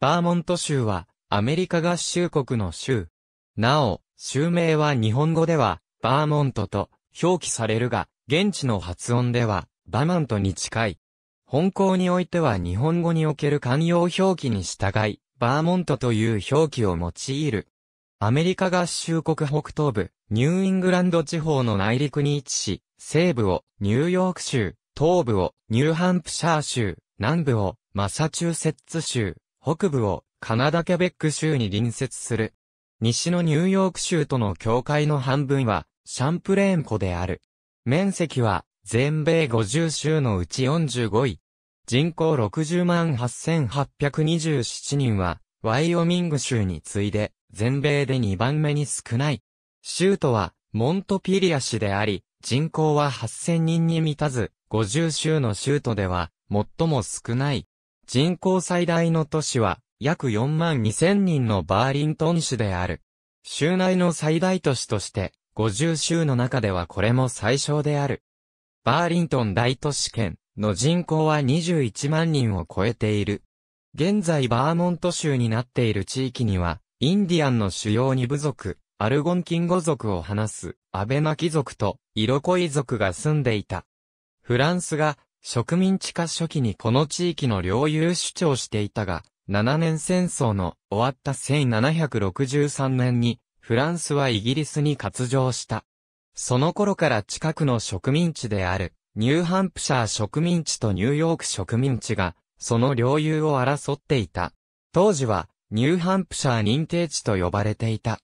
バーモント州は、アメリカ合衆国の州。なお、州名は日本語では、バーモントと表記されるが、現地の発音では、バマントに近い。本校においては日本語における慣用表記に従い、バーモントという表記を用いる。アメリカ合衆国北東部、ニューイングランド地方の内陸に位置し、西部をニューヨーク州、東部をニューハンプシャー州、南部をマサチューセッツ州、北部をカナダ・ケベック州に隣接する。西のニューヨーク州との境界の半分はシャンプレーン湖である。面積は全米50州のうち45位。人口60万8827人は、ワイオミング州に次いで、全米で2番目に少ない。州都は、モントピリア市であり、人口は8000人に満たず、50州の州都では、最も少ない。人口最大の都市は、約4万2000人のバーリントン市である。州内の最大都市として、50州の中ではこれも最小である。バーリントン大都市圏の人口は21万人を超えている。現在バーモント州になっている地域には、インディアンの主要二部族、アルゴンキンゴ族を話す、アベナキ族と、イロコイ族が住んでいた。フランスが植民地化初期にこの地域の領有主張していたが、7年戦争の終わった1763年に、フランスはイギリスに割譲した。その頃から近くの植民地である、ニューハンプシャー植民地とニューヨーク植民地が、その領有を争っていた。当時は、ニューハンプシャー認定地と呼ばれていた。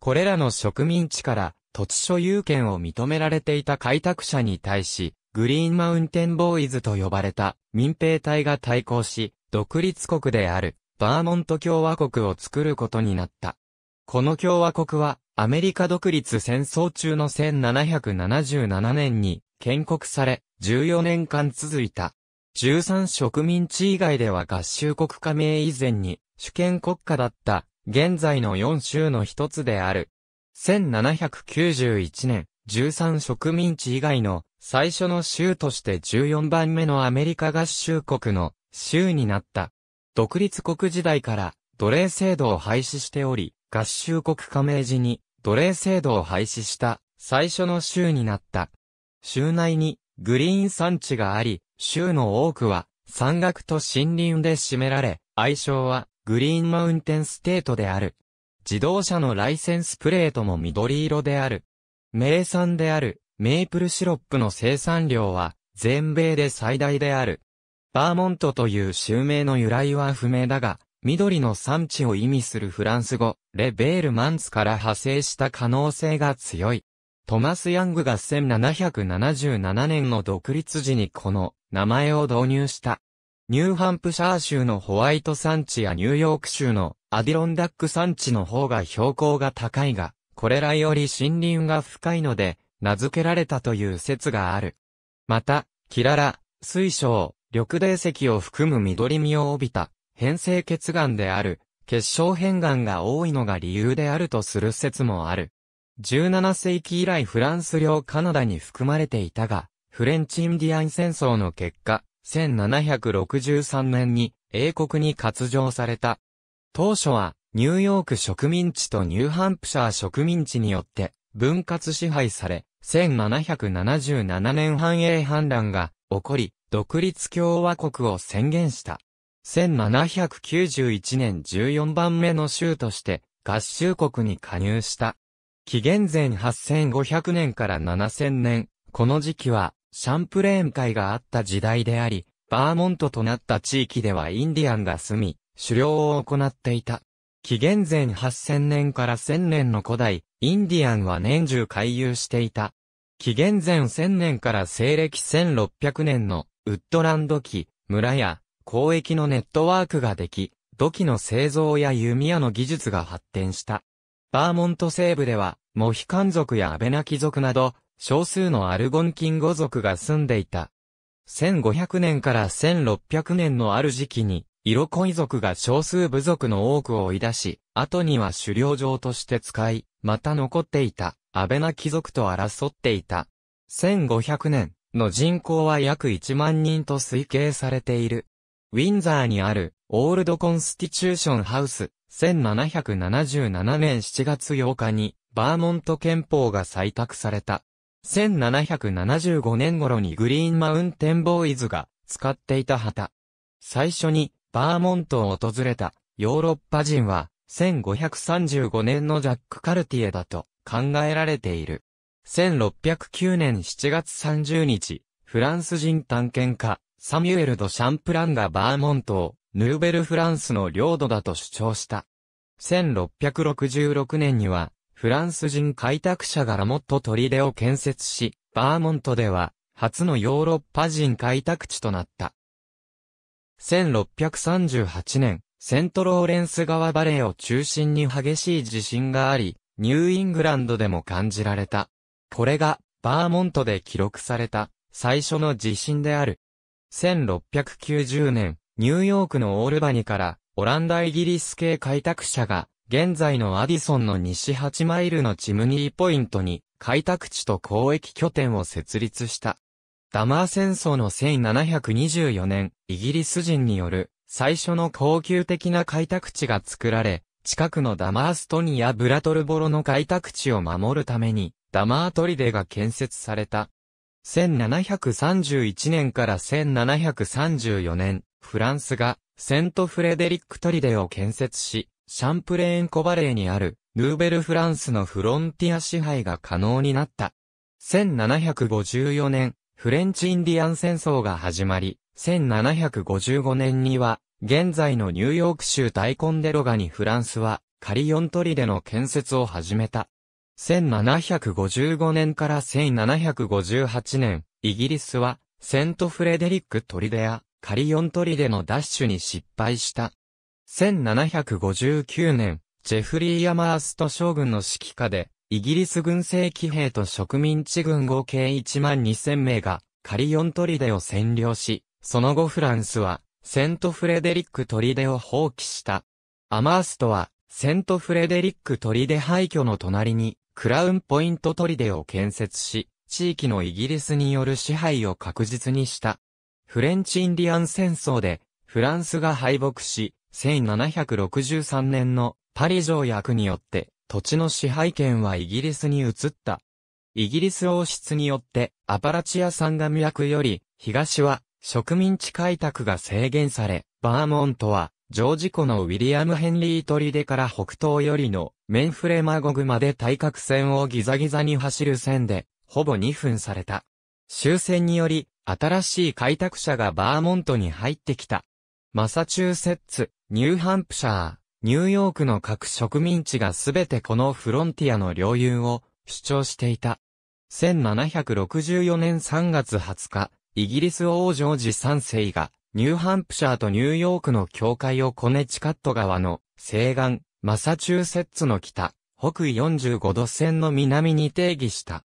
これらの植民地から土地所有権を認められていた開拓者に対し、グリーンマウンテンボーイズと呼ばれた民兵隊が対抗し、独立国であるバーモント共和国を作ることになった。この共和国はアメリカ独立戦争中の1777年に建国され、14年間続いた。13植民地以外では合衆国加盟以前に主権国家だった現在の4州の一つである。1791年、13植民地以外の最初の州として14番目のアメリカ合衆国の州になった。独立国時代から奴隷制度を廃止しており、合衆国加盟時に奴隷制度を廃止した最初の州になった。州内にグリーン産地があり、州の多くは山岳と森林で占められ、愛称はグリーンマウンテンステートである。自動車のライセンスプレートも緑色である。名産であるメープルシロップの生産量は全米で最大である。バーモントという州名の由来は不明だが、緑の産地を意味するフランス語、レベールマンツから派生した可能性が強い。トマス・ヤングが1777年の独立時にこの名前を導入した。ニューハンプシャー州のホワイト産地やニューヨーク州のアディロンダック産地の方が標高が高いが、これらより森林が深いので、名付けられたという説がある。また、キララ、水晶、緑泥石を含む緑実を帯びた、変性血眼である、結晶変眼が多いのが理由であるとする説もある。17世紀以来フランス領カナダに含まれていたが、フレンチインディアン戦争の結果、1763年に英国に割譲された。当初はニューヨーク植民地とニューハンプシャー植民地によって分割支配され、1777年繁栄反乱が起こり、独立共和国を宣言した。1791年14番目の州として合衆国に加入した。紀元前8500年から7000年、この時期はシャンプレーン会があった時代であり、バーモントとなった地域ではインディアンが住み、狩猟を行っていた。紀元前8000年から1000年の古代、インディアンは年中回遊していた。紀元前1000年から西暦1600年のウッドランド期、村や交易のネットワークができ、土器の製造や弓矢の技術が発展した。バーモント西部では、モヒカン族やアベナキ族など、少数のアルゴンキンゴ族が住んでいた。1500年から1600年のある時期に、イロコイ族が少数部族の多くを追い出し、後には狩猟場として使い、また残っていた安倍な貴族と争っていた。1500年の人口は約1万人と推計されている。ウィンザーにあるオールドコンスティチューションハウス1777年7月8日にバーモント憲法が採択された。1775年頃にグリーンマウンテンボーイズが使っていた旗。最初にバーモントを訪れたヨーロッパ人は1535年のジャック・カルティエだと考えられている。1609年7月30日、フランス人探検家、サミュエル・ド・シャンプランがバーモントを、ヌーベル・フランスの領土だと主張した。1666年には、フランス人開拓者がラモット砦を建設し、バーモントでは、初のヨーロッパ人開拓地となった。1638年、セントローレンス川バレーを中心に激しい地震があり、ニューイングランドでも感じられた。これが、バーモントで記録された、最初の地震である。1690年、ニューヨークのオールバニから、オランダイギリス系開拓者が、現在のアディソンの西8マイルのチムニーポイントに、開拓地と交易拠点を設立した。ダマー戦争の1724年、イギリス人による、最初の高級的な開拓地が作られ、近くのダマーストニア・ブラトルボロの開拓地を守るために、ダマートリデが建設された。1731年から1734年、フランスがセントフレデリックトリデを建設し、シャンプレーンコバレーにあるヌーベルフランスのフロンティア支配が可能になった。1754年、フレンチインディアン戦争が始まり、1755年には現在のニューヨーク州大コンデロガにフランスは、カリオントリデの建設を始めた。1755年から1758年、イギリスは、セントフレデリックトリデや、カリオントリデのダッシュに失敗した。1759年、ジェフリー・ヤマースト将軍の指揮下で、イギリス軍政騎兵と植民地軍合計1万2000名が、カリオントリデを占領し、その後フランスは、セントフレデリック砦を放棄した。アマーストは、セントフレデリック砦廃墟の隣に、クラウンポイント砦を建設し、地域のイギリスによる支配を確実にした。フレンチインディアン戦争で、フランスが敗北し、1763年のパリ条約によって、土地の支配権はイギリスに移った。イギリス王室によって、アパラチア山が脈より、東は植民地開拓が制限され、バーモントは、ジョージ湖のウィリアム・ヘンリー砦から北東よりのメンフレマゴグまで対角線をギザギザに走る線で、ほぼ2分された。終戦により、新しい開拓者がバーモントに入ってきた。マサチューセッツ、ニューハンプシャー、ニューヨークの各植民地がすべてこのフロンティアの領有を主張していた。1764年3月20日、イギリス王ジョージ3世が、ニューハンプシャーとニューヨークの境界をコネチカット川の西岸、マサチューセッツの北、北緯45度線の南に定義した。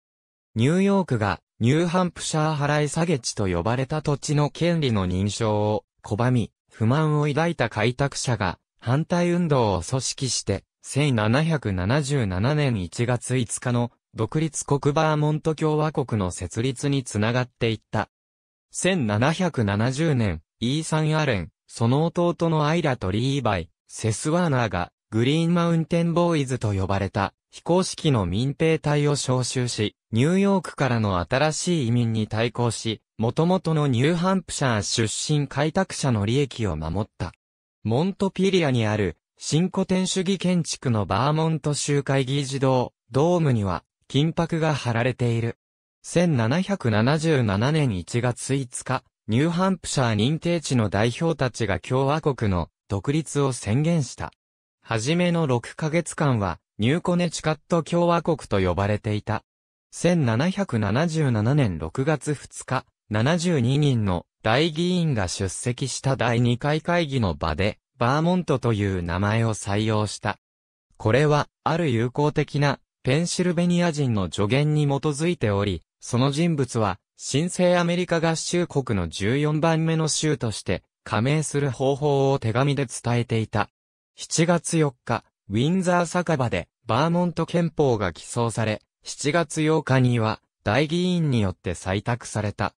ニューヨークがニューハンプシャー払い下げ地と呼ばれた土地の権利の認証を拒み、不満を抱いた開拓者が反対運動を組織して、1777年1月5日の独立国バーモント共和国の設立につながっていった。1770年、イーサン・アレン、その弟のアイラとリーバイ、セスワーナーが、グリーンマウンテンボーイズと呼ばれた、非公式の民兵隊を招集し、ニューヨークからの新しい移民に対抗し、元々のニューハンプシャー出身開拓者の利益を守った。モントピリアにある、新古典主義建築のバーモント集会議事堂、ドームには、金箔が貼られている。1777年1月5日、ニューハンプシャー認定地の代表たちが共和国の独立を宣言した。はじめの6ヶ月間は、ニューコネチカット共和国と呼ばれていた。1777年6月2日、72人の大議員が出席した第2回会議の場で、バーモントという名前を採用した。これは、ある友好的な、ペンシルベニア人の助言に基づいており、その人物は、新生アメリカ合衆国の14番目の州として、加盟する方法を手紙で伝えていた。7月4日、ウィンザー酒場で、バーモント憲法が起草され、7月8日には、大議員によって採択された。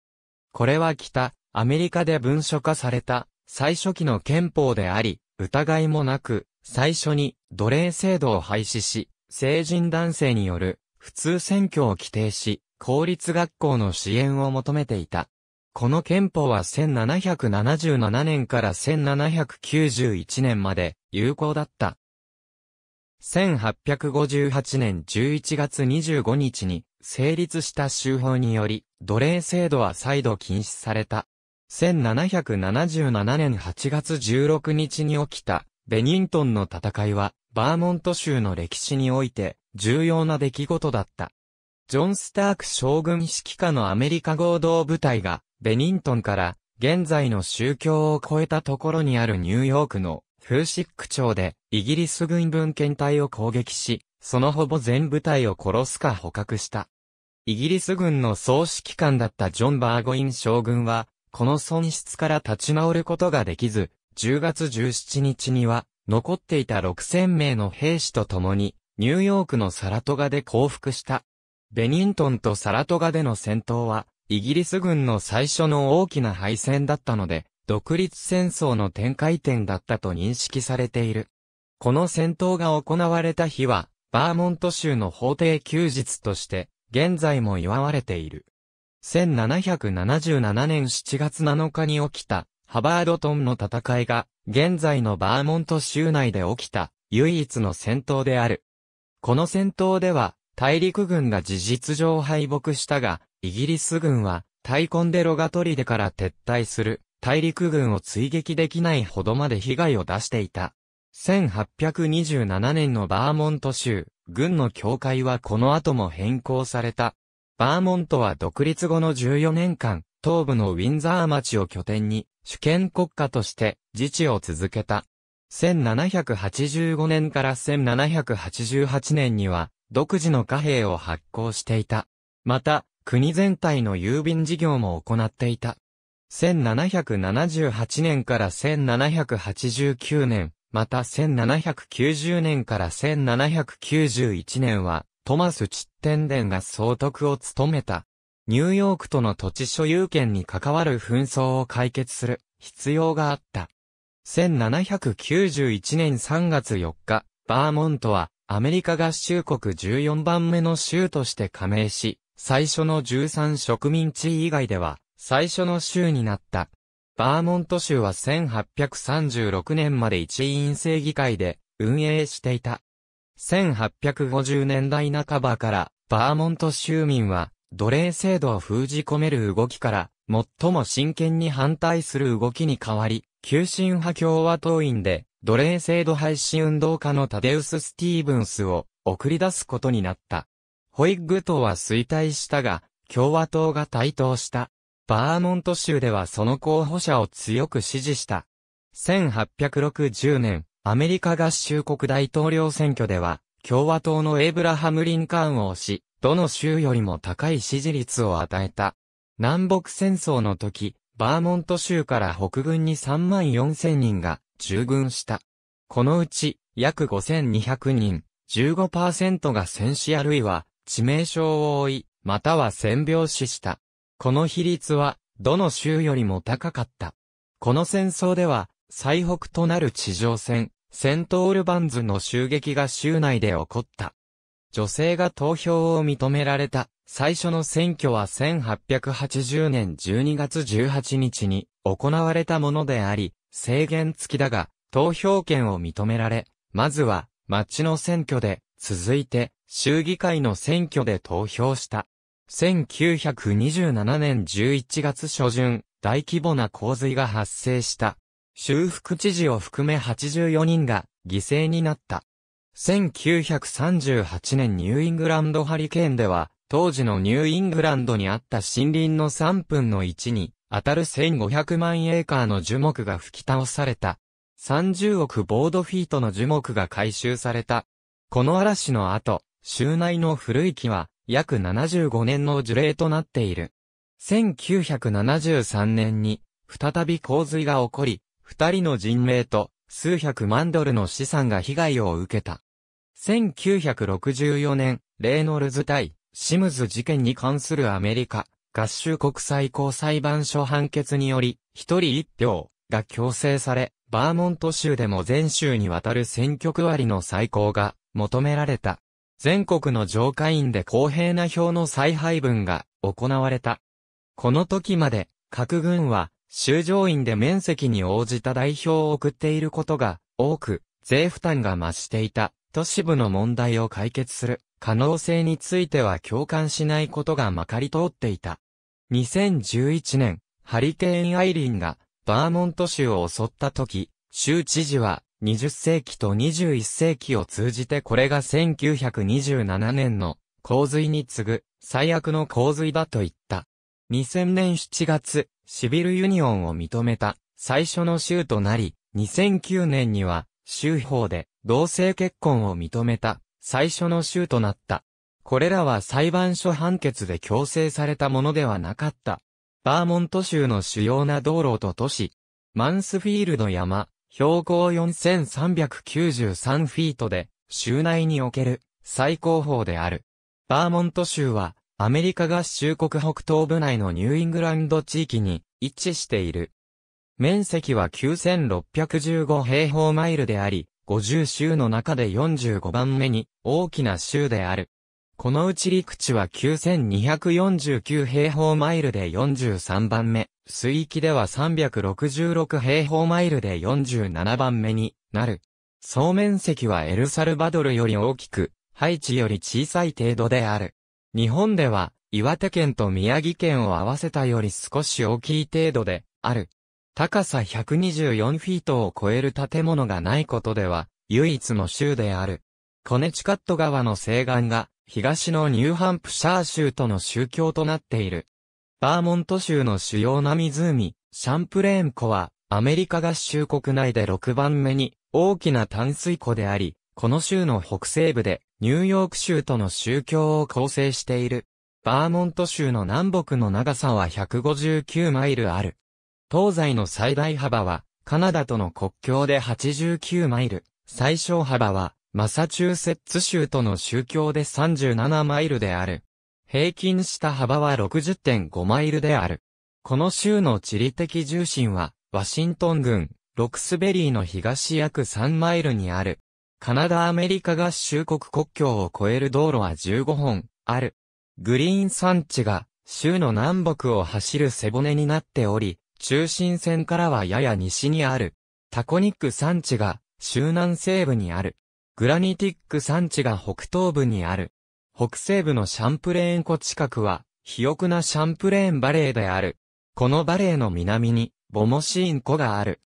これは北、アメリカで文書化された、最初期の憲法であり、疑いもなく、最初に奴隷制度を廃止し、成人男性による普通選挙を規定し、公立学校の支援を求めていた。この憲法は1777年から1791年まで有効だった。1858年11月25日に成立した州法により、奴隷制度は再度禁止された。1777年8月16日に起きたベニントンの戦いは、バーモント州の歴史において重要な出来事だった。ジョン・スターク将軍指揮下のアメリカ合同部隊が、ベニントンから、現在の宗教を超えたところにあるニューヨークの、フーシック町で、イギリス軍文献隊を攻撃し、そのほぼ全部隊を殺すか捕獲した。イギリス軍の総指揮官だったジョン・バーゴイン将軍は、この損失から立ち直ることができず、10月17日には、残っていた6000名の兵士と共に、ニューヨークのサラトガで降伏した。ベニントンとサラトガでの戦闘は、イギリス軍の最初の大きな敗戦だったので、独立戦争の展開点だったと認識されている。この戦闘が行われた日は、バーモント州の法廷休日として、現在も祝われている。1777年7月7日に起きた、ハバードトンの戦いが、現在のバーモント州内で起きた、唯一の戦闘である。この戦闘では、大陸軍が事実上敗北したが、イギリス軍は、タイコンデロガトリデから撤退する、大陸軍を追撃できないほどまで被害を出していた。1827年のバーモント州、軍の境界はこの後も変更された。バーモントは独立後の14年間、東部のウィンザー町を拠点に、主権国家として自治を続けた。1785年から1788年には、独自の貨幣を発行していた。また、国全体の郵便事業も行っていた。1778年から1789年、また1790年から1791年は、トマス・チッテンデンが総督を務めた。ニューヨークとの土地所有権に関わる紛争を解決する必要があった。1791年3月4日、バーモントはアメリカ合衆国14番目の州として加盟し、最初の13植民地以外では、最初の州になった。バーモント州は1836年まで一院制議会で運営していた。1850年代半ばからバーモント州民は奴隷制度を封じ込める動きから最も真剣に反対する動きに変わり、急進派共和党員で奴隷制度廃止運動家のタデウス・スティーブンスを送り出すことになった。ホイッグ党は衰退したが、共和党が台頭した。バーモント州ではその候補者を強く支持した。1860年、アメリカ合衆国大統領選挙では、共和党のエブラハム・リンカーンを推し、どの州よりも高い支持率を与えた。南北戦争の時、バーモント州から北軍に3万4千人が従軍した。このうち、約5200人、15%が戦死あるいは、致命傷を負い、または戦病死した。この比率は、どの州よりも高かった。この戦争では、最北となる地上戦、セントオルバンズの襲撃が州内で起こった。女性が投票を認められた最初の選挙は1880年12月18日に行われたものであり、制限付きだが、投票権を認められ、まずは、町の選挙で、続いて、州議会の選挙で投票した。1927年11月初旬、大規模な洪水が発生した。修復知事を含め84人が犠牲になった。1938年ニューイングランドハリケーンでは、当時のニューイングランドにあった森林の3分の1に当たる1500万エーカーの樹木が吹き倒された。30億ボードフィートの樹木が回収された。この嵐の後、州内の古い木は約75年の樹齢となっている。1973年に再び洪水が起こり、二人の人命と数百万ドルの資産が被害を受けた。1964年、レイノルズ対シムズ事件に関するアメリカ合衆国最高裁判所判決により、一人一票が強制され、バーモント州でも全州にわたる選挙区割りの再考が求められた。全国の上下院で公平な票の再配分が行われた。この時まで、各軍は、州上院で面積に応じた代表を送っていることが多く、税負担が増していた都市部の問題を解決する可能性については共感しないことがまかり通っていた。2011年、ハリケーン・アイリンがバーモント州を襲った時、州知事は20世紀と21世紀を通じてこれが1927年の洪水に次ぐ最悪の洪水だと言った。2000年7月、シビルユニオンを認めた最初の州となり、2009年には州法で同性結婚を認めた最初の州となった。これらは裁判所判決で強制されたものではなかった。バーモント州の主要な道路と都市、マンスフィールド山、標高4393フィートで、州内における最高峰である。バーモント州は、アメリカ合衆国北東部内のニューイングランド地域に位置している。面積は9615平方マイルであり、50州の中で45番目に大きな州である。このうち陸地は9249平方マイルで43番目、水域では366平方マイルで47番目になる。総面積はエルサルバドルより大きく、ハイチより小さい程度である。日本では、岩手県と宮城県を合わせたより少し大きい程度で、ある。高さ124フィートを超える建物がないことでは、唯一の州である。コネチカット川の西岸が、東のニューハンプシャー州との宗教となっている。バーモント州の主要な湖、シャンプレーン湖は、アメリカ合衆国内で6番目に大きな淡水湖であり、この州の北西部でニューヨーク州との宗教を構成している。バーモント州の南北の長さは159マイルある。東西の最大幅はカナダとの国境で89マイル、最小幅はマサチューセッツ州との宗教で37マイルである。平均した幅は60.5マイルである。この州の地理的重心は、ワシントン郡、ロクスベリーの東約3マイルにある。カナダアメリカ合衆国国境を越える道路は15本、ある。グリーン山地が、州の南北を走る背骨になっており、中心線からはやや西にある。タコニック山地が、州南西部にある。グラニティック山地が北東部にある。北西部のシャンプレーン湖近くは、肥沃なシャンプレーンバレーである。このバレーの南に、ボモシーン湖がある。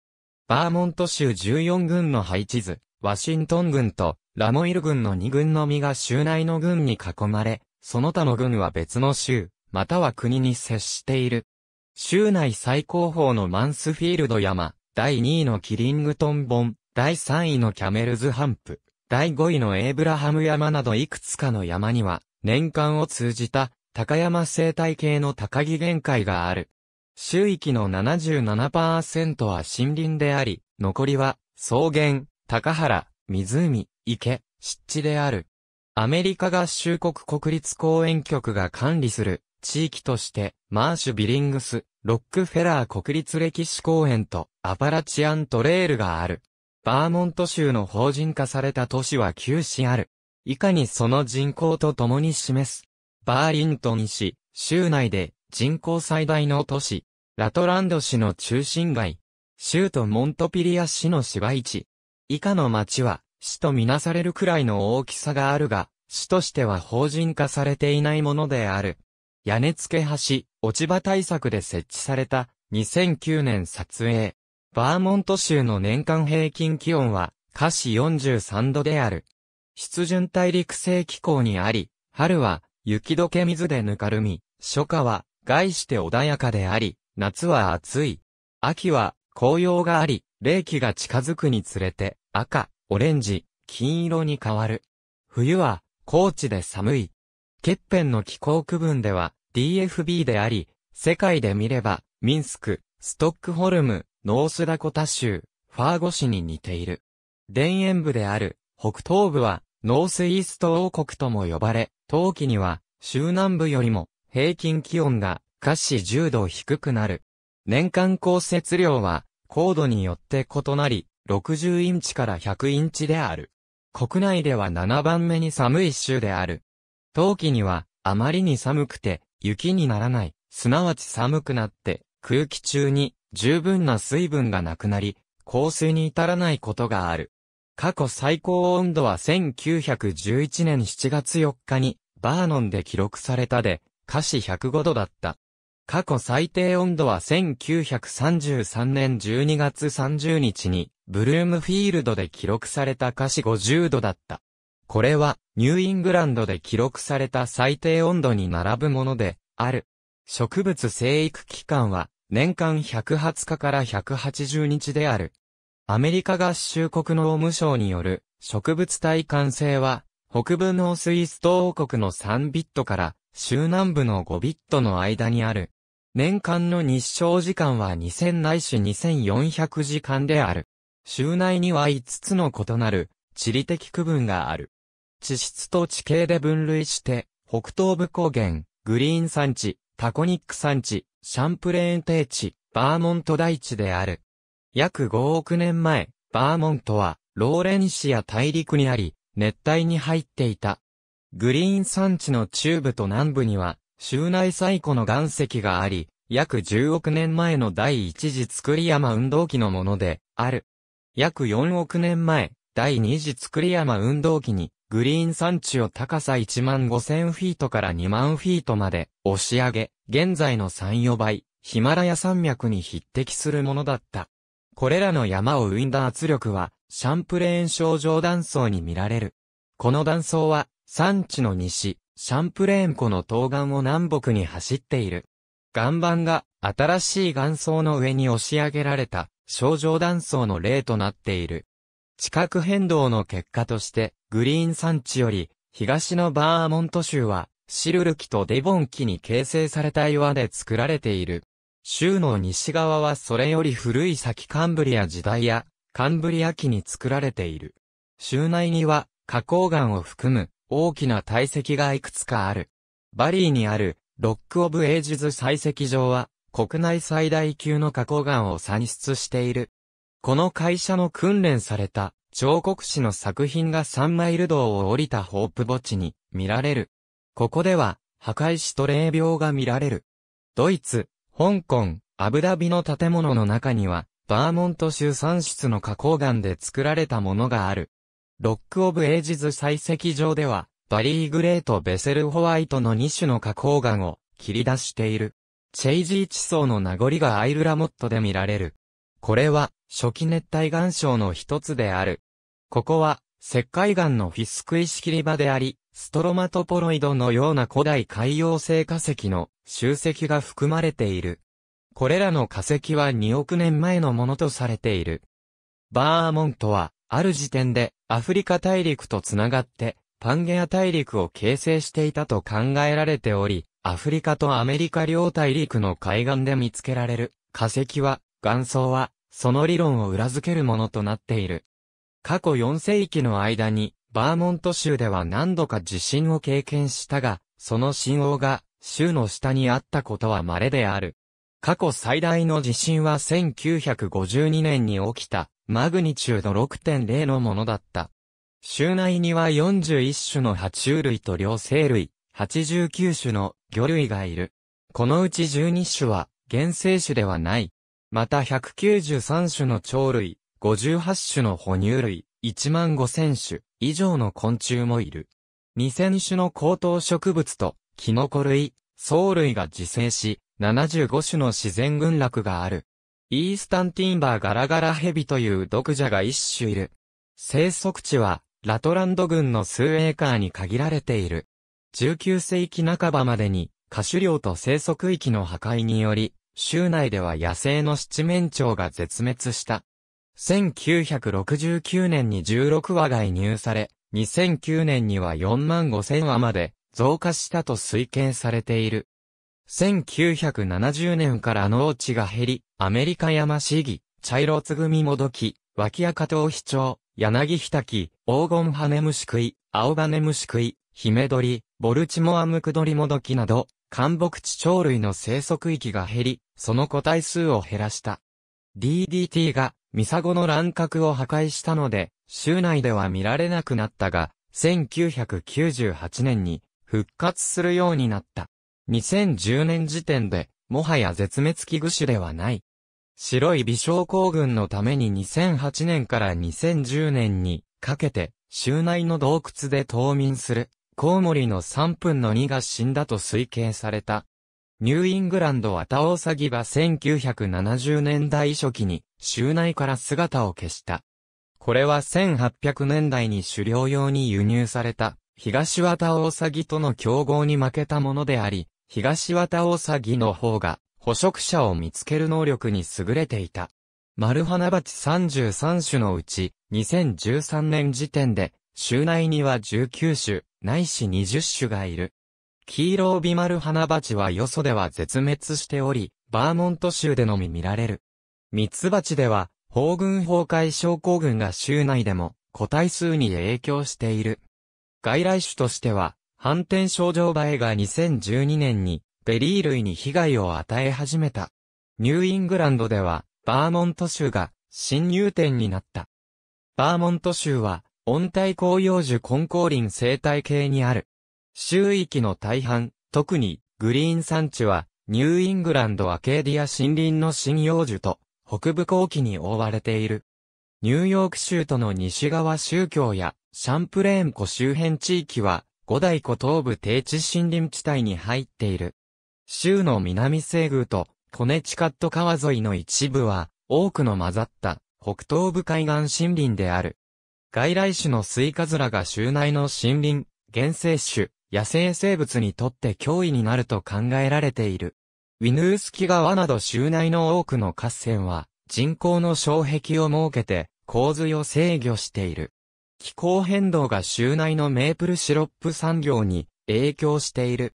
バーモント州14軍の配置図、ワシントン軍とラモイル軍の2軍のみが州内の軍に囲まれ、その他の軍は別の州、または国に接している。州内最高峰のマンスフィールド山、第2位のキリングトンボン、第3位のキャメルズハンプ、第5位のエイブラハム山などいくつかの山には、年間を通じた、高山生態系の高木限界がある。周囲の77%は森林であり、残りは、草原、高原、湖、池、湿地である。アメリカ合衆国国立公園局が管理する地域として、マーシュ・ビリングス、ロックフェラー国立歴史公園とアパラチアントレールがある。バーモント州の法人化された都市は9市ある。以下にその人口と共に示す。バーリントン市、州内で人口最大の都市。ラトランド市の中心街。州都モントピリア市の市街地。以下の町は、市とみなされるくらいの大きさがあるが、市としては法人化されていないものである。屋根付け橋、落ち葉対策で設置された、2009年撮影。バーモント州の年間平均気温は、華氏43度である。湿潤大陸性気候にあり、春は雪解け水でぬかるみ、初夏は外して穏やかであり、夏は暑い。秋は紅葉があり、冷気が近づくにつれて赤、オレンジ、金色に変わる。冬は高地で寒い。欠片の気候区分では DFB であり、世界で見ればミンスク、ストックホルム、ノースダコタ州、ファーゴ市に似ている。田園部である、北東部は、ノースイースト王国とも呼ばれ、冬季には、州南部よりも、平均気温が、華氏10度低くなる。年間降雪量は、高度によって異なり、60インチから100インチである。国内では7番目に寒い州である。冬季には、あまりに寒くて、雪にならない、すなわち寒くなって、空気中に十分な水分がなくなり、降水に至らないことがある。過去最高温度は1911年7月4日に、バーノンで記録されたで、華氏105度だった。過去最低温度は1933年12月30日に、ブルームフィールドで記録された華氏50度だった。これは、ニューイングランドで記録された最低温度に並ぶもので、ある。植物生育期間は、年間120日から180日である。アメリカ合衆国のシ務省による植物体感性は、北部農水スト王国の3ビットから州南部の5ビットの間にある。年間の日照時間は2000ないし2400時間である。州内には5つの異なる地理的区分がある。地質と地形で分類して、北東部高原、グリーン山地、タコニック山地、シャンプレーン低地、バーモント大地である。約5億年前、バーモントは、ローレンシア大陸にあり、熱帯に入っていた。グリーン山地の中部と南部には、州内最古の岩石があり、約10億年前の第一次作り山運動期のもので、ある。約4億年前、第二次作り山運動期に、グリーン山地を高さ1万5000フィートから2万フィートまで押し上げ、現在の3、4倍、ヒマラヤ山脈に匹敵するものだった。これらの山を生んだ圧力は、シャンプレーン症状断層に見られる。この断層は、山地の西、シャンプレーン湖の東岸を南北に走っている。岩盤が新しい岩層の上に押し上げられた、症状断層の例となっている。地殻変動の結果として、グリーン山地より、東のバーモント州は、シルル期とデボン期に形成された岩で作られている。州の西側はそれより古い先カンブリア時代や、カンブリア紀に作られている。州内には、花崗岩を含む、大きな堆積がいくつかある。バリーにある、ロックオブエイジズ採石場は、国内最大級の花崗岩を産出している。この会社の訓練された彫刻師の作品が3マイル道を降りたホープ墓地に見られる。ここでは、破壊しと霊病が見られる。ドイツ、香港、アブダビの建物の中には、バーモント州産出の花崗岩で作られたものがある。ロックオブエイジズ採石場では、バリーグレート・ベセルホワイトの2種の花崗岩を切り出している。チェイジー地層の名残がアイルラモットで見られる。これは、初期熱帯岩礁の一つである。ここは、石灰岩のフィスク石切り場であり、ストロマトポロイドのような古代海洋性化石の集積が含まれている。これらの化石は2億年前のものとされている。バーモントは、ある時点でアフリカ大陸とつながって、パンゲア大陸を形成していたと考えられており、アフリカとアメリカ両大陸の海岸で見つけられる化石は、岩層は、その理論を裏付けるものとなっている。過去4世紀の間に、バーモント州では何度か地震を経験したが、その信号が州の下にあったことは稀である。過去最大の地震は1952年に起きた、マグニチュード6.0のものだった。州内には41種の爬虫類と両生類、89種の魚類がいる。このうち12種は、原生種ではない。また193種の鳥類、58種の哺乳類、1万5000種以上の昆虫もいる。2000種の高等植物と、キノコ類、藻類が自生し、75種の自然群落がある。イースタンティンバーガラガラヘビという毒蛇が一種いる。生息地は、ラトランド群の数エーカーに限られている。19世紀半ばまでに、過種量と生息域の破壊により、州内では野生の七面鳥が絶滅した。1969年に16話が移入され、2009年には4万5000話まで増加したと推計されている。1970年から農地が減り、アメリカ山市議、茶色つぐみもどき、脇赤頭皮町、柳ひたき、黄金羽虫食い、青羽虫食い、姫鳥、ボルチモアムクドリもどきなど、寒木地鳥類の生息域が減り、その個体数を減らした。DDT がミサゴの乱獲を破壊したので、州内では見られなくなったが、1998年に復活するようになった。2010年時点で、もはや絶滅危惧種ではない。白い微小公軍のために2008年から2010年にかけて、州内の洞窟で冬眠する、コウモリの3分の2が死んだと推計された。ニューイングランドワタオサギは1970年代初期に州内から姿を消した。これは1800年代に狩猟用に輸入された、東綿大鷺との競合に負けたものであり、東綿大鷺の方が、捕食者を見つける能力に優れていた。丸花鉢33種のうち、2013年時点で、州内には19種、ないし20種がいる。黄色帯丸花鉢はよそでは絶滅しており、バーモント州でのみ見られる。ミツバチでは、法軍崩壊症候群が州内でも個体数に影響している。外来種としては、反転症状映えが2012年にベリー類に被害を与え始めた。ニューイングランドでは、バーモント州が新入点になった。バーモント州は、温帯広葉樹ーリ林生態系にある。周囲の大半、特にグリーン山地は、ニューイングランドアケーディア森林の針葉樹と北部後期に覆われている。ニューヨーク州との西側宗教やシャンプレーン湖周辺地域は五大湖東部低地森林地帯に入っている。州の南西宮とコネチカット川沿いの一部は多くの混ざった北東部海岸森林である。外来種のスイカズラが州内の森林、原生種、野生生物にとって脅威になると考えられている。ウィヌースキ川など州内の多くの河川は、人口の障壁を設けて、洪水を制御している。気候変動が州内のメープルシロップ産業に影響している。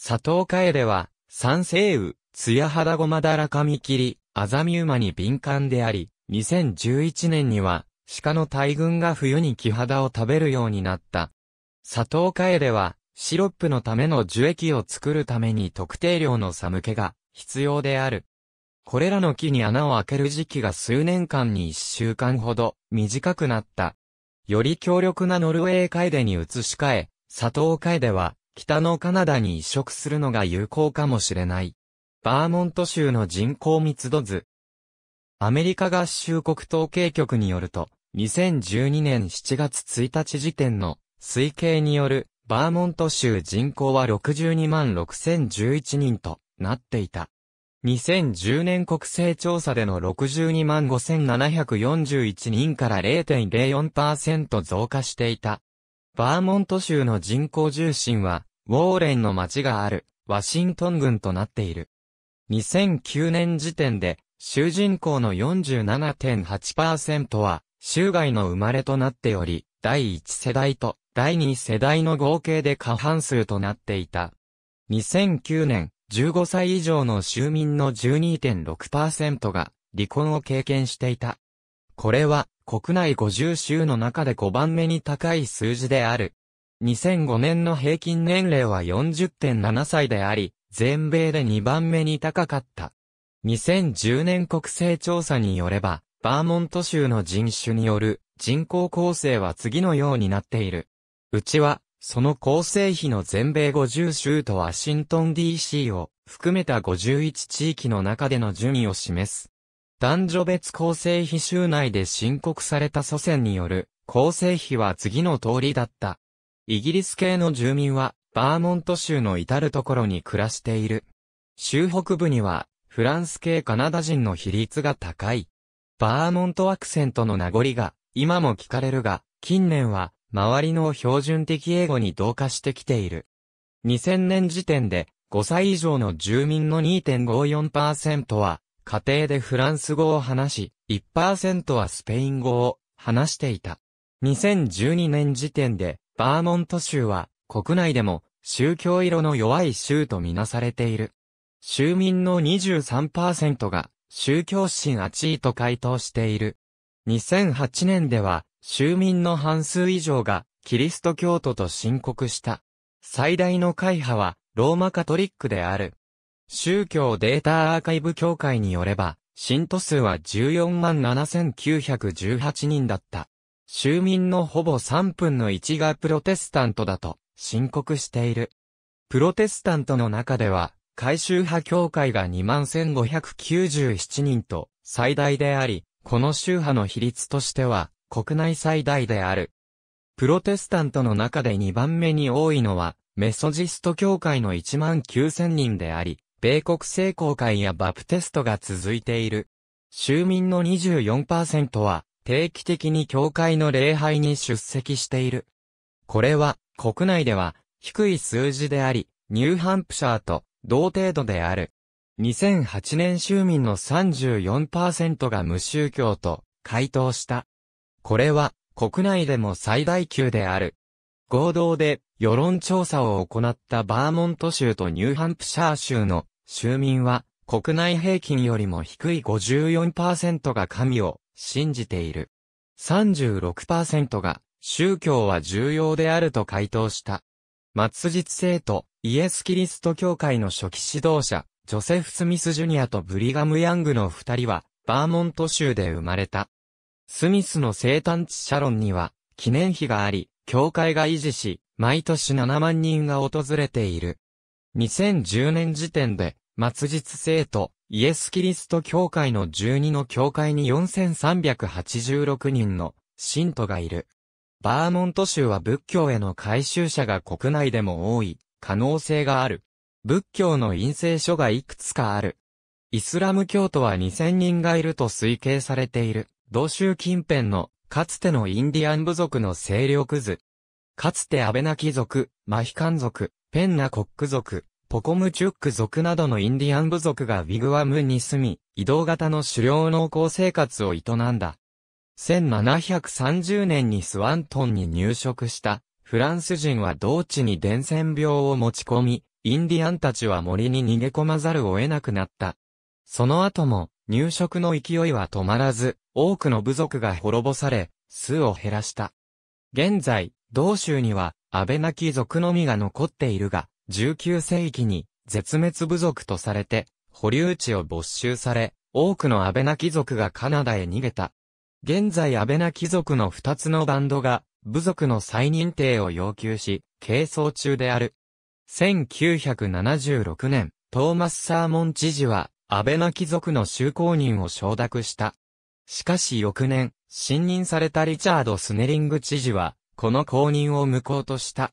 佐藤カエでは、酸性雨、ツヤ肌ゴマダラカミキリ、アザミウマに敏感であり、2011年には、鹿の大群が冬に木肌を食べるようになった。佐藤カエでは、シロップのための樹液を作るために特定量の寒気が必要である。これらの木に穴を開ける時期が数年間に1週間ほど短くなった。より強力なノルウェーでに移し替え、砂糖では北のカナダに移植するのが有効かもしれない。バーモント州の人口密度図。アメリカ合衆国統計局によると、2012年7月1日時点の推計によるバーモント州人口は62万6011人となっていた。2010年国勢調査での62万5741人から0.04%増加していた。バーモント州の人口重心は、ウォーレンの町がある、ワシントン郡となっている。2009年時点で、州人口の47.8%は、州外の生まれとなっており、第一世代と第2世代の合計で過半数となっていた。2009年、15歳以上の州民の12.6%が離婚を経験していた。これは国内50州の中で5番目に高い数字である。2005年の平均年齢は40.7歳であり、全米で2番目に高かった。2010年国勢調査によれば、バーモント州の人種による人口構成は次のようになっている。うちは、その構成比の全米50州とワシントン DC を含めた51地域の中での順位を示す。男女別構成比州内で申告された祖先による構成比は次の通りだった。イギリス系の住民はバーモント州の至るところに暮らしている。州北部にはフランス系カナダ人の比率が高い。バーモントアクセントの名残が今も聞かれるが、近年は周りの標準的英語に同化してきている。2000年時点で、5歳以上の住民の2.54%は、家庭でフランス語を話し、1%はスペイン語を話していた。2012年時点で、バーモント州は、国内でも、宗教色の弱い州とみなされている。州民の23%が、宗教心8位と回答している。2008年では、州民の半数以上がキリスト教徒と申告した。最大の会派はローマカトリックである。宗教データアーカイブ協会によれば、信徒数は14万7918人だった。州民のほぼ3分の1がプロテスタントだと申告している。プロテスタントの中では、改宗派協会が21,597人と最大であり、この宗派の比率としては国内最大である。プロテスタントの中で2番目に多いのは、メソジスト教会の1万9000人であり、米国聖公会やバプテストが続いている。州民の24%は、定期的に教会の礼拝に出席している。これは、国内では、低い数字であり、ニューハンプシャーと同程度である。2008年州民の34%が無宗教と回答した。これは国内でも最大級である。合同で世論調査を行ったバーモント州とニューハンプシャー州の州民は国内平均よりも低い54%が神を信じている。36%が宗教は重要であると回答した。末日生徒、イエス・キリスト教会の初期指導者、ジョセフ・スミス・ジュニアとブリガム・ヤングの二人は、バーモント州で生まれた。スミスの生誕地シャロンには、記念碑があり、教会が維持し、毎年7万人が訪れている。2010年時点で、末日生徒、イエス・キリスト教会の12の教会に4386人の信徒がいる。バーモント州は仏教への改収者が国内でも多い可能性がある。仏教の陰性書がいくつかある。イスラム教徒は2000人がいると推計されている。同州近辺の、かつてのインディアン部族の勢力図。かつてアベナキ族、マヒカン族、ペンナコック族、ポコムチュック族などのインディアン部族がウィグワムに住み、移動型の狩猟農耕生活を営んだ。1730年にスワントンに入植したフランス人は同地に伝染病を持ち込み、インディアンたちは森に逃げ込まざるを得なくなった。その後も、入植の勢いは止まらず、多くの部族が滅ぼされ、数を減らした。現在、同州には、安倍なき族のみが残っているが、19世紀に、絶滅部族とされて、保留地を没収され、多くの安倍なき族がカナダへ逃げた。現在安倍なき族の二つのバンドが、部族の再認定を要求し、係争中である。1976年、トーマス・サーモン知事は、安倍な貴族の就公認を承諾した。しかし翌年、信任されたリチャード・スネリング知事は、この公認を無効とした。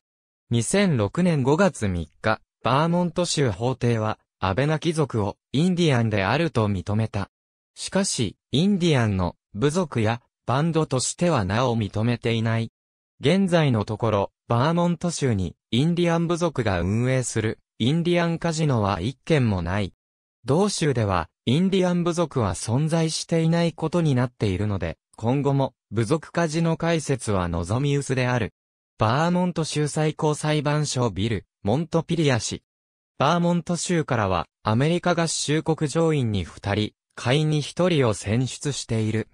2006年5月3日、バーモント州法廷は、安倍な貴族をインディアンであると認めた。しかし、インディアンの部族やバンドとしてはなお認めていない。現在のところ、バーモント州にインディアン部族が運営するインディアンカジノは一件もない。同州では、インディアン部族は存在していないことになっているので、今後も、部族家事の解説は望み薄である。バーモント州最高裁判所ビル、モントピリア市。バーモント州からは、アメリカ合衆国上院に二人、下院に一人を選出している。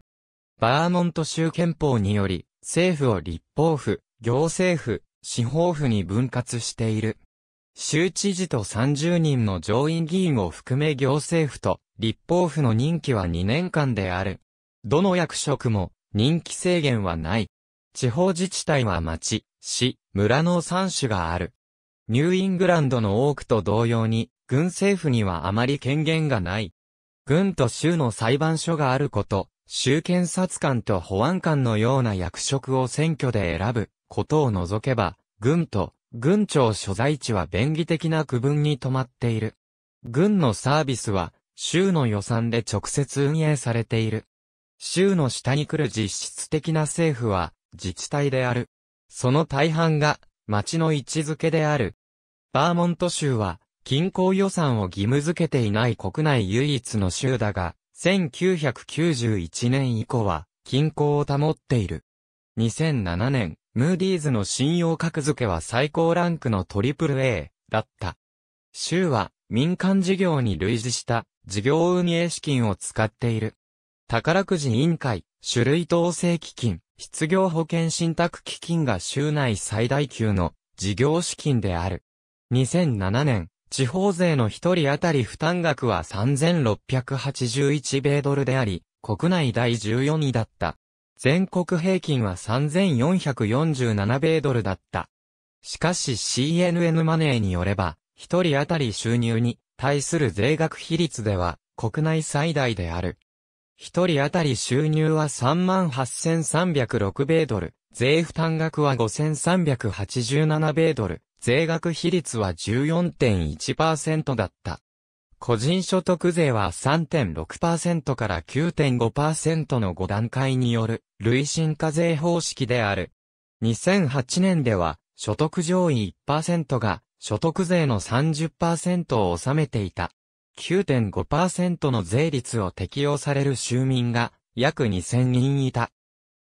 バーモント州憲法により、政府を立法府、行政府、司法府に分割している。州知事と30人の上院議員を含め行政府と立法府の任期は2年間である。どの役職も任期制限はない。地方自治体は町、市、村の3種がある。ニューイングランドの多くと同様に、軍政府にはあまり権限がない。軍と州の裁判所があること、州検察官と保安官のような役職を選挙で選ぶことを除けば、軍と軍庁所在地は便宜的な区分に止まっている。軍のサービスは、州の予算で直接運営されている。州の下に来る実質的な政府は、自治体である。その大半が、町の位置づけである。バーモント州は、均衡予算を義務付けていない国内唯一の州だが、1991年以降は、均衡を保っている。2007年、ムーディーズの信用格付けは最高ランクの AAA だった。州は民間事業に類似した事業運営資金を使っている。宝くじ委員会、種類統制基金、失業保険信託基金が州内最大級の事業資金である。2007年、地方税の一人当たり負担額は3681米ドルであり、国内第14位だった。全国平均は3447米ドルだった。しかし CNN マネーによれば、一人当たり収入に対する税額比率では国内最大である。一人当たり収入は38,306米ドル、税負担額は5,387米ドル、税額比率は14.1%だった。個人所得税は3.6%から9.5%の5段階による累進課税方式である。2008年では所得上位1%が所得税の30%を納めていた。9.5%の税率を適用される州民が約2000人いた。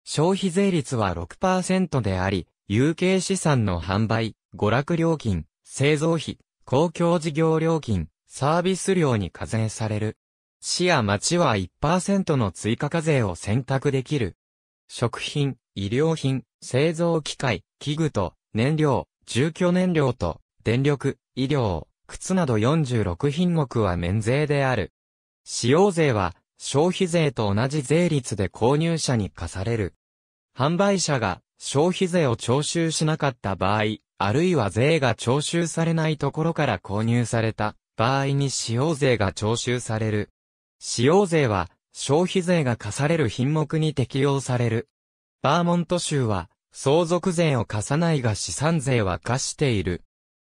消費税率は6%であり、有形資産の販売、娯楽料金、製造費、公共事業料金、サービス料に課税される。市や町は1%の追加課税を選択できる。食品、医療品、製造機械、器具と、燃料、住居燃料と、電力、医療、靴など46品目は免税である。使用税は、消費税と同じ税率で購入者に課される。販売者が消費税を徴収しなかった場合、あるいは税が徴収されないところから購入された場合に使用税が徴収される。使用税は、消費税が課される品目に適用される。バーモント州は、相続税を課さないが資産税は課している。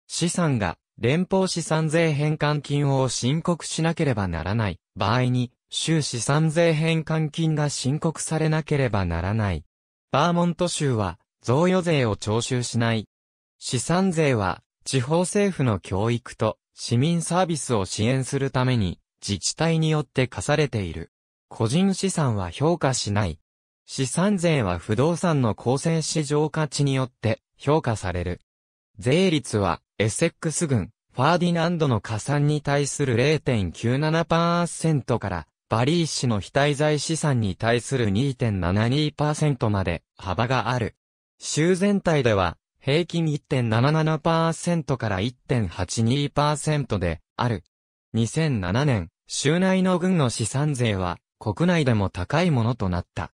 資産が、連邦資産税返還金を申告しなければならない場合に、州資産税返還金が申告されなければならない。バーモント州は、贈与税を徴収しない。資産税は、地方政府の教育と市民サービスを支援するために自治体によって課されている。個人資産は評価しない。資産税は不動産の公正市場価値によって評価される。税率はエセックス軍、ファーディナンドの加算に対する0.97%からバリー氏の非滞在資産に対する2.72%まで幅がある。州全体では平均1.77%から1.82%である。2007年、州内の軍の資産税は国内でも高いものとなった。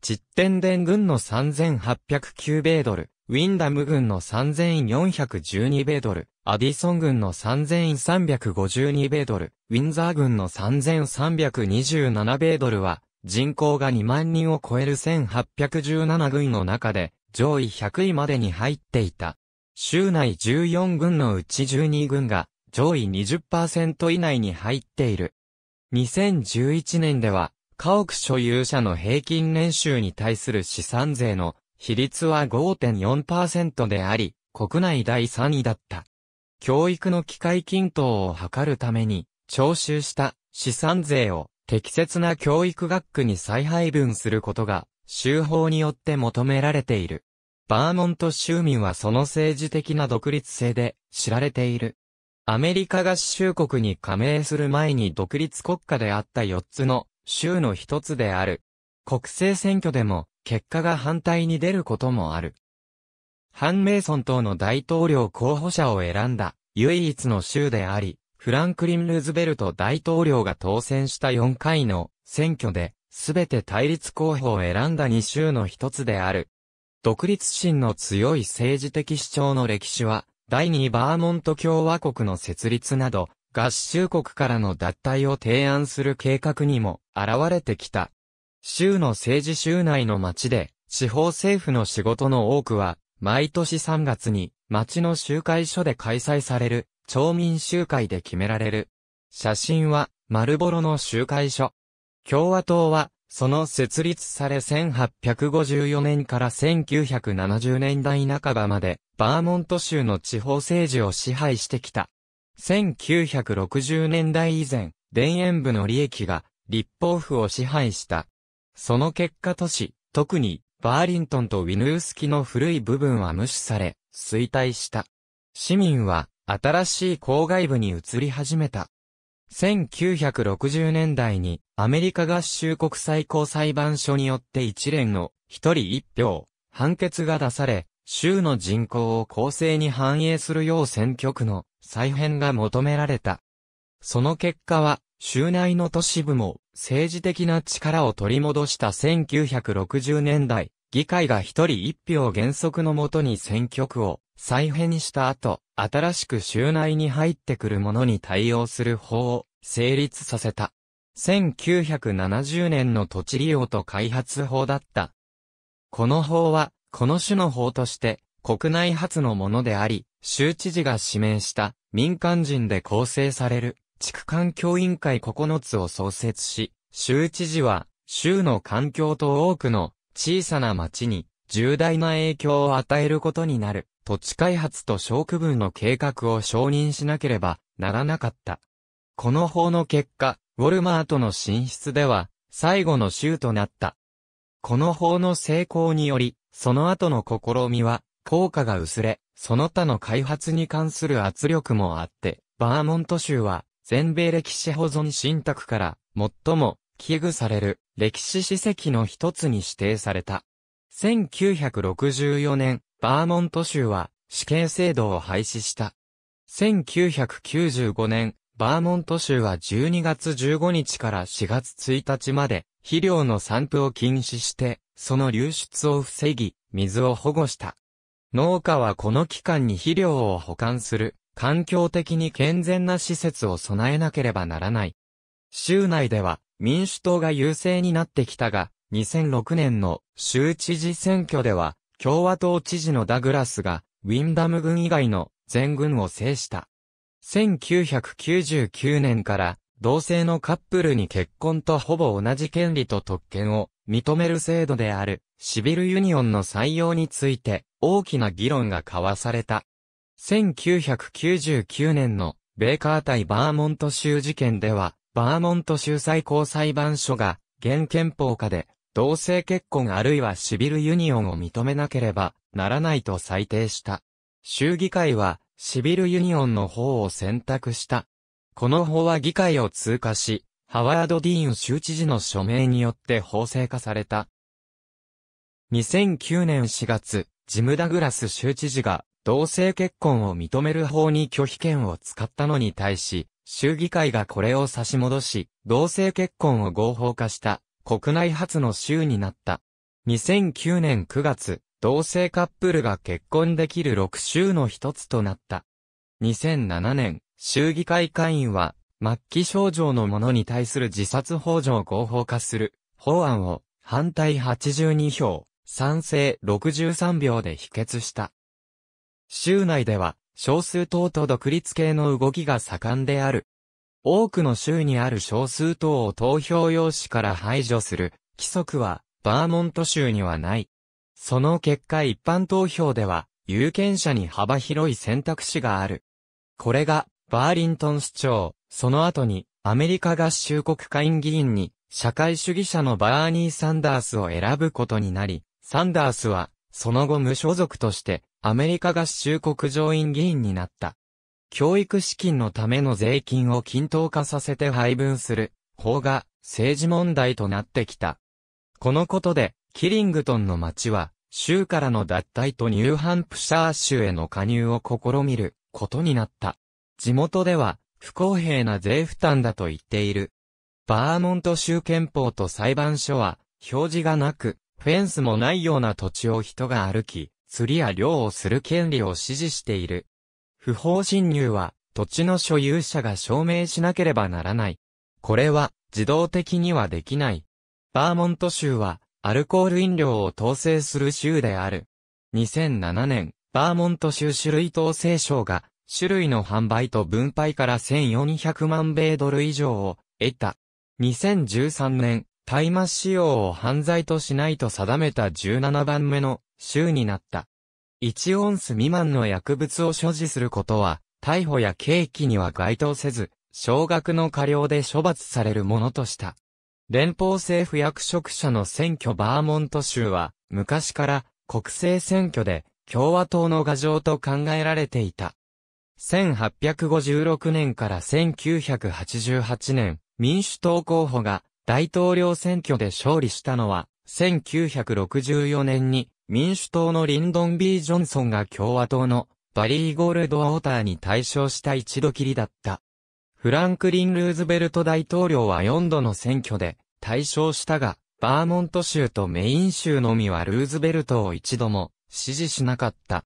チッテンデン軍の3809米ドル、ウィンダム軍の3412米ドル、アディソン軍の3352米ドル、ウィンザー軍の3327米ドルは、人口が2万人を超える1817軍の中で、上位100位までに入っていた。州内14軍のうち12軍が上位20%以内に入っている。2011年では、家屋所有者の平均年収に対する資産税の比率は5.4%であり、国内第3位だった。教育の機会均等を図るために、徴収した資産税を適切な教育学区に再配分することが州法によって求められている。バーモント州民はその政治的な独立性で知られている。アメリカ合衆国に加盟する前に独立国家であった4つの州の一つである。国政選挙でも結果が反対に出ることもある。ハン・メイソン等の大統領候補者を選んだ唯一の州であり、フランクリン・ルーズベルト大統領が当選した4回の選挙ですべて対立候補を選んだ2州の一つである。独立心の強い政治的主張の歴史は、第2バーモント共和国の設立など、合衆国からの脱退を提案する計画にも現れてきた。州の政治州内の町で、地方政府の仕事の多くは、毎年3月に町の集会所で開催される、町民集会で決められる。写真は、丸ボロの集会所。共和党は、その設立され1854年から1970年代半ばまで、バーモント州の地方政治を支配してきた。1960年代以前、田園部の利益が立法府を支配した。その結果都市、特にバーリントンとウィヌースキの古い部分は無視され、衰退した。市民は新しい郊外部に移り始めた。1960年代にアメリカ合衆国最高裁判所によって一連の一人一票判決が出され、州の人口を公正に反映するよう選挙区の再編が求められた。その結果は、州内の都市部も政治的な力を取り戻した1960年代、議会が一人一票原則のもとに選挙区を再編した後、新しく州内に入ってくるものに対応する法を成立させた。1970年の土地利用と開発法だった。この法は、この種の法として、国内初のものであり、州知事が指名した民間人で構成される地区環境委員会9つを創設し、州知事は州の環境と多くの小さな町に重大な影響を与えることになる。土地開発と小区分の計画を承認しなければならなかった。この法の結果、ウォルマートの進出では、最後の州となった。この法の成功により、その後の試みは、効果が薄れ、その他の開発に関する圧力もあって、バーモント州は、全米歴史保存信託から、最も、危惧される、歴史史跡の一つに指定された。1964年、バーモント州は死刑制度を廃止した。1995年、バーモント州は12月15日から4月1日まで肥料の散布を禁止して、その流出を防ぎ、水を保護した。農家はこの期間に肥料を保管する、環境的に健全な施設を備えなければならない。州内では民主党が優勢になってきたが、2006年の州知事選挙では共和党知事のダグラスが、ウィンダム軍以外の全軍を制した。1999年から同性のカップルに結婚とほぼ同じ権利と特権を認める制度であるシビルユニオンの採用について大きな議論が交わされた。1999年のベーカー対バーモント州事件ではバーモント州最高裁判所が現憲法下で同性結婚あるいはシビルユニオンを認めなければならないと裁定した。州議会はシビルユニオンの方を選択した。この法は議会を通過し、ハワード・ディーン州知事の署名によって法制化された。2009年4月、ジム・ダグラス州知事が同性結婚を認める法に拒否権を使ったのに対し、州議会がこれを差し戻し、同性結婚を合法化した。国内初の州になった。2009年9月、同性カップルが結婚できる6州の一つとなった。2007年、州議会会員は、末期症状の者に対する自殺法上合法化する法案を反対82票、賛成63票で否決した。州内では少数党と独立系の動きが盛んである。多くの州にある少数党を投票用紙から排除する規則はバーモント州にはない。その結果一般投票では有権者に幅広い選択肢がある。これがバーリントン市長、その後にアメリカ合衆国会議員に社会主義者のバーニー・サンダースを選ぶことになり、サンダースはその後無所属としてアメリカ合衆国上院議員になった。教育資金のための税金を均等化させて配分する法が政治問題となってきた。このことで、キリングトンの町は、州からの脱退とニューハンプシャー州への加入を試みることになった。地元では、不公平な税負担だと言っている。バーモント州憲法と裁判所は、表示がなく、フェンスもないような土地を人が歩き、釣りや漁をする権利を支持している。不法侵入は土地の所有者が証明しなければならない。これは自動的にはできない。バーモント州はアルコール飲料を統制する州である。2007年、バーモント州種類統制省が種類の販売と分配から1400万米ドル以上を得た。2013年、大麻使用を犯罪としないと定めた17番目の州になった。1オンス未満の薬物を所持することは、逮捕や刑期には該当せず、少額の過料で処罰されるものとした。連邦政府役職者の選挙バーモント州は、昔から国政選挙で共和党の牙城と考えられていた。1856年から1988年、民主党候補が大統領選挙で勝利したのは、1964年に民主党のリンドン・ B・ ジョンソンが共和党のバリー・ゴールド・ウォーターに対象した一度きりだった。フランクリン・ルーズベルト大統領は4度の選挙で対象したが、バーモント州とメイン州のみはルーズベルトを一度も支持しなかった。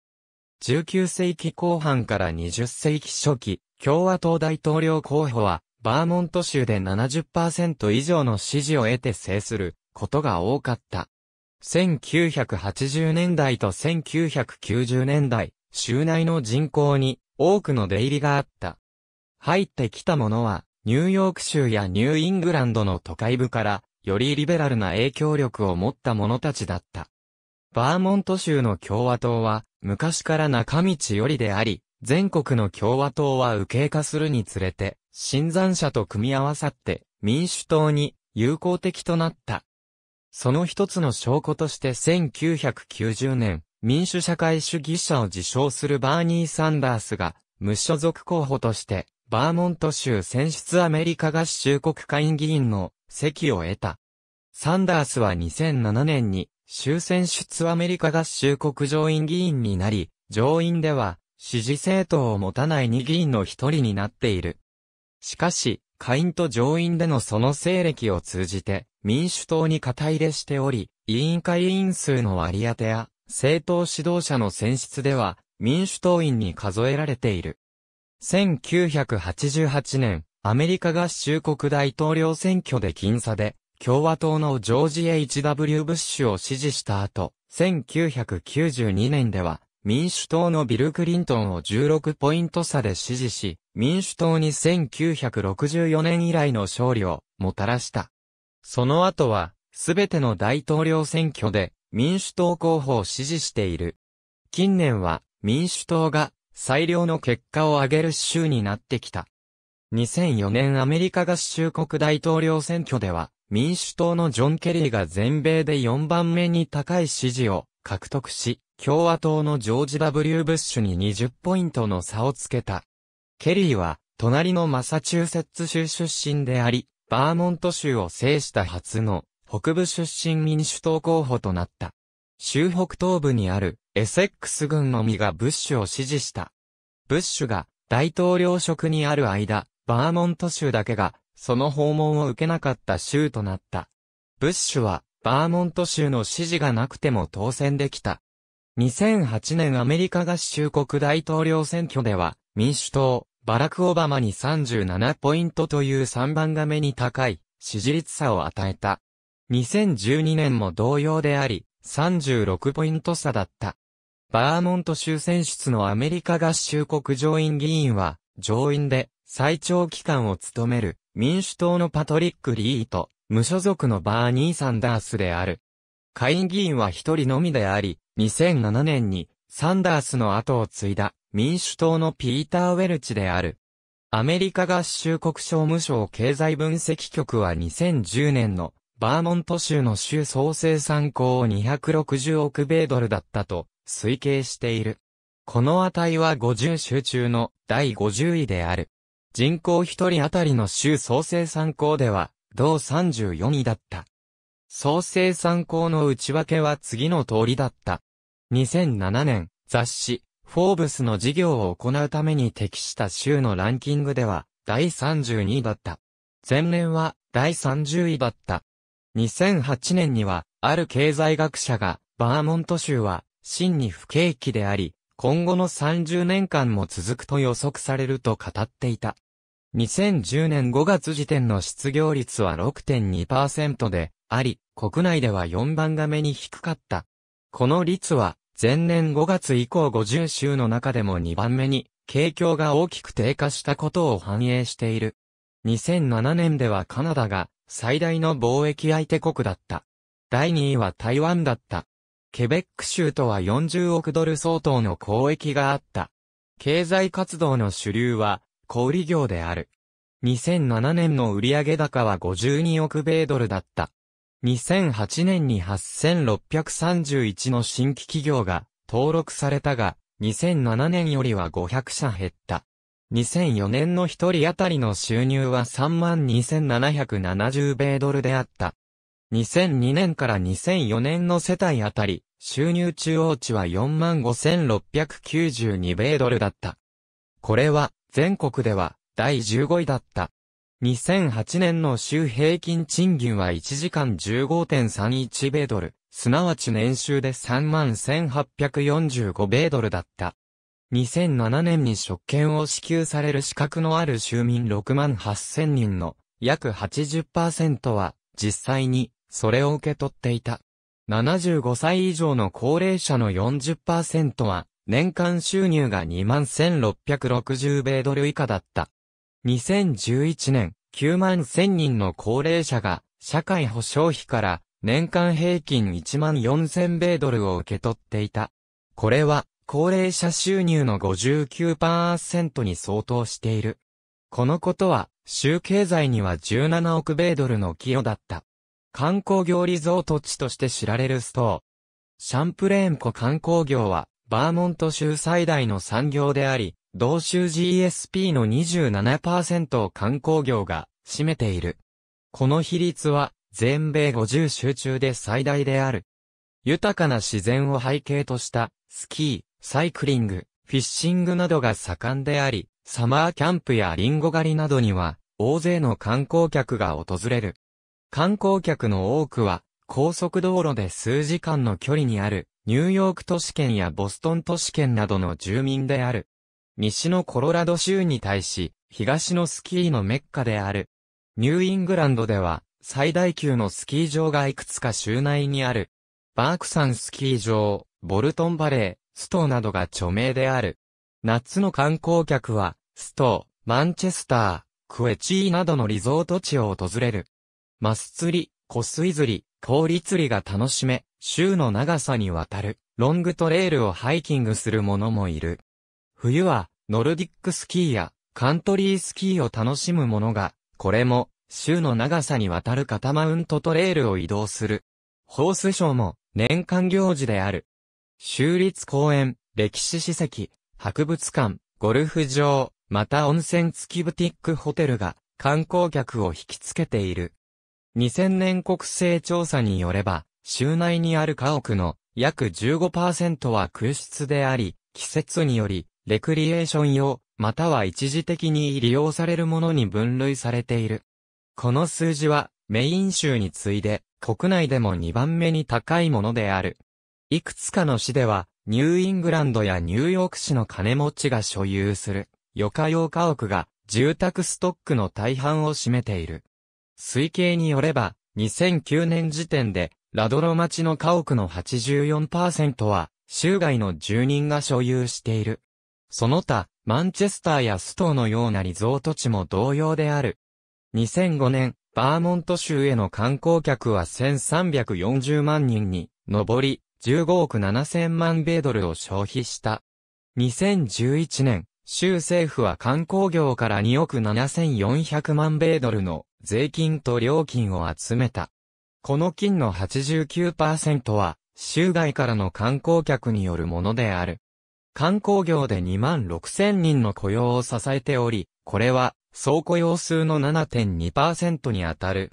19世紀後半から20世紀初期、共和党大統領候補は、バーモント州で70%以上の支持を得て制することが多かった。1980年代と1990年代、州内の人口に多くの出入りがあった。入ってきたものは、ニューヨーク州やニューイングランドの都会部から、よりリベラルな影響力を持った者たちだった。バーモント州の共和党は、昔から中道よりであり、全国の共和党は右傾化するにつれて、新参者と組み合わさって、民主党に友好的となった。その一つの証拠として1990年、民主社会主義者を自称するバーニー・サンダースが、無所属候補として、バーモント州選出アメリカ合衆国会議員の席を得た。サンダースは2007年に、州選出アメリカ合衆国上院議員になり、上院では、支持政党を持たない2議員の一人になっている。しかし、下院と上院でのその勢力を通じて、民主党に肩入れしており、委員会委員数の割り当てや、政党指導者の選出では、民主党員に数えられている。1988年、アメリカ合衆国大統領選挙で僅差で、共和党のジョージ・ H.W. ブッシュを支持した後、1992年では、民主党のビル・クリントンを16ポイント差で支持し、民主党に1964年以来の勝利をもたらした。その後は、すべての大統領選挙で民主党候補を支持している。近年は民主党が最良の結果を上げる州になってきた。2004年アメリカ合衆国大統領選挙では、民主党のジョン・ケリーが全米で4番目に高い支持を獲得し、共和党のジョージ・ W・ ブッシュに20ポイントの差をつけた。ケリーは、隣のマサチューセッツ州出身であり、バーモント州を制した初の北部出身民主党候補となった。州北東部にあるエセックス軍のみがブッシュを支持した。ブッシュが大統領職にある間、バーモント州だけがその訪問を受けなかった州となった。ブッシュはバーモント州の支持がなくても当選できた。2008年アメリカ合衆国大統領選挙では民主党、バラク・オバマに37ポイントという3番が目に高い支持率差を与えた。2012年も同様であり、36ポイント差だった。バーモント州選出のアメリカ合衆国上院議員は、上院で最長期間を務める民主党のパトリック・リーと無所属のバーニー・サンダースである。下院議員は一人のみであり、2007年にサンダースの後を継いだ。民主党のピーター・ウェルチである。アメリカ合衆国商務省経済分析局は2010年のバーモント州の州総生産高を260億米ドルだったと推計している。この値は50州中の第50位である。人口1人当たりの州総生産高では同34位だった。総生産高の内訳は次の通りだった。2007年、雑誌、フォーブスの事業を行うために適した州のランキングでは、第32位だった。前年は、第30位だった。2008年には、ある経済学者が、バーモント州は、真に不景気であり、今後の30年間も続くと予測されると語っていた。2010年5月時点の失業率は6.2%で、あり、国内では4番が目に低かった。この率は、前年5月以降50州の中でも2番目に、景況が大きく低下したことを反映している。2007年ではカナダが最大の貿易相手国だった。第2位は台湾だった。ケベック州とは40億ドル相当の交易があった。経済活動の主流は小売業である。2007年の売上高は52億米ドルだった。2008年に8631の新規企業が登録されたが、2007年よりは500社減った。2004年の1人当たりの収入は32,770米ドルであった。2002年から2004年の世帯当たり、収入中央値は45,692米ドルだった。これは、全国では、第15位だった。2008年の週平均賃金は1時間15.31米ドル、すなわち年収で31,845米ドルだった。2007年に職権を支給される資格のある州民6万8000人の約80%は実際にそれを受け取っていた。75歳以上の高齢者の40%は年間収入が21,660米ドル以下だった。2011年、9万1000人の高齢者が、社会保障費から、年間平均1万4000米ドルを受け取っていた。これは、高齢者収入の59%に相当している。このことは、州経済には17億米ドルの寄与だった。観光業リゾート地として知られるストー。シャンプレーン湖観光業は、バーモント州最大の産業であり、同州 GSP の27%を観光業が占めている。この比率は全米50州中で最大である。豊かな自然を背景としたスキー、サイクリング、フィッシングなどが盛んであり、サマーキャンプやリンゴ狩りなどには大勢の観光客が訪れる。観光客の多くは高速道路で数時間の距離にあるニューヨーク都市圏やボストン都市圏などの住民である。西のコロラド州に対し、東のスキーのメッカである。ニューイングランドでは、最大級のスキー場がいくつか州内にある。バークサンスキー場、ボルトンバレー、ストーなどが著名である。夏の観光客は、ストー、マンチェスター、クエチーなどのリゾート地を訪れる。マス釣り、湖水釣り、氷釣りが楽しめ、州の長さにわたる、ロングトレールをハイキングする者もいる。冬は、ノルディックスキーや、カントリースキーを楽しむものが、これも、州の長さにわたる肩マウントトレイルを移動する。ホースショーも、年間行事である。州立公園、歴史史跡、博物館、ゴルフ場、また温泉付きブティックホテルが観光客を引きつけている。2000年国勢調査によれば、州内にある家屋の約15%は空室であり、季節によりレクリエーション用、または一時的に利用されるものに分類されている。この数字は、メイン州に次いで、国内でも2番目に高いものである。いくつかの市では、ニューイングランドやニューヨーク市の金持ちが所有する、余暇用家屋が、住宅ストックの大半を占めている。推計によれば、2009年時点で、ラドロ町の家屋の84%は、州外の住人が所有している。その他、マンチェスターやストーのようなリゾート地も同様である。2005年、バーモント州への観光客は1340万人に上り、15億7000万米ドルを消費した。2011年、州政府は観光業から2億7400万米ドルの税金と料金を集めた。この金の89%は、州外からの観光客によるものである。観光業で2万6千人の雇用を支えており、これは総雇用数の7.2%にあたる。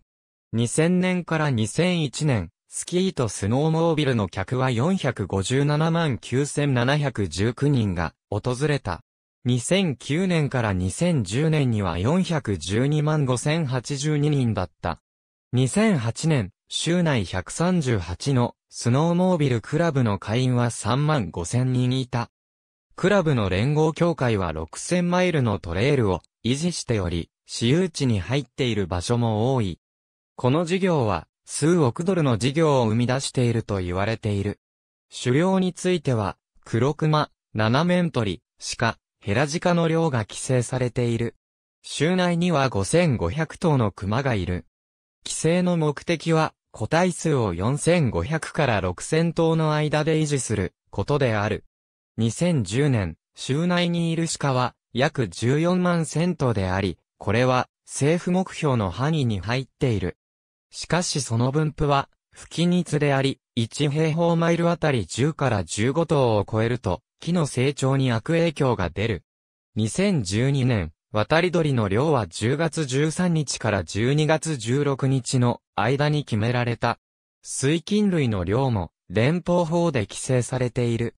2000年から2001年、スキーとスノーモービルの客は457万9719人が訪れた。2009年から2010年には412万5082人だった。2008年、州内138のスノーモービルクラブの会員は3万5000人いた。クラブの連合協会は6000マイルのトレイルを維持しており、私有地に入っている場所も多い。この事業は数億ドルの事業を生み出していると言われている。狩猟については、黒熊、七面鳥、鹿、ヘラジカの量が規制されている。州内には5500頭の熊がいる。規制の目的は、個体数を4500から6000頭の間で維持することである。2010年、州内にいる鹿は約14万千頭であり、これは政府目標の範囲に入っている。しかしその分布は、不均一であり、1平方マイルあたり10から15頭を超えると、木の成長に悪影響が出る。2012年、渡り鳥の量は10月13日から12月16日の間に決められた。水菌類の量も連邦法で規制されている。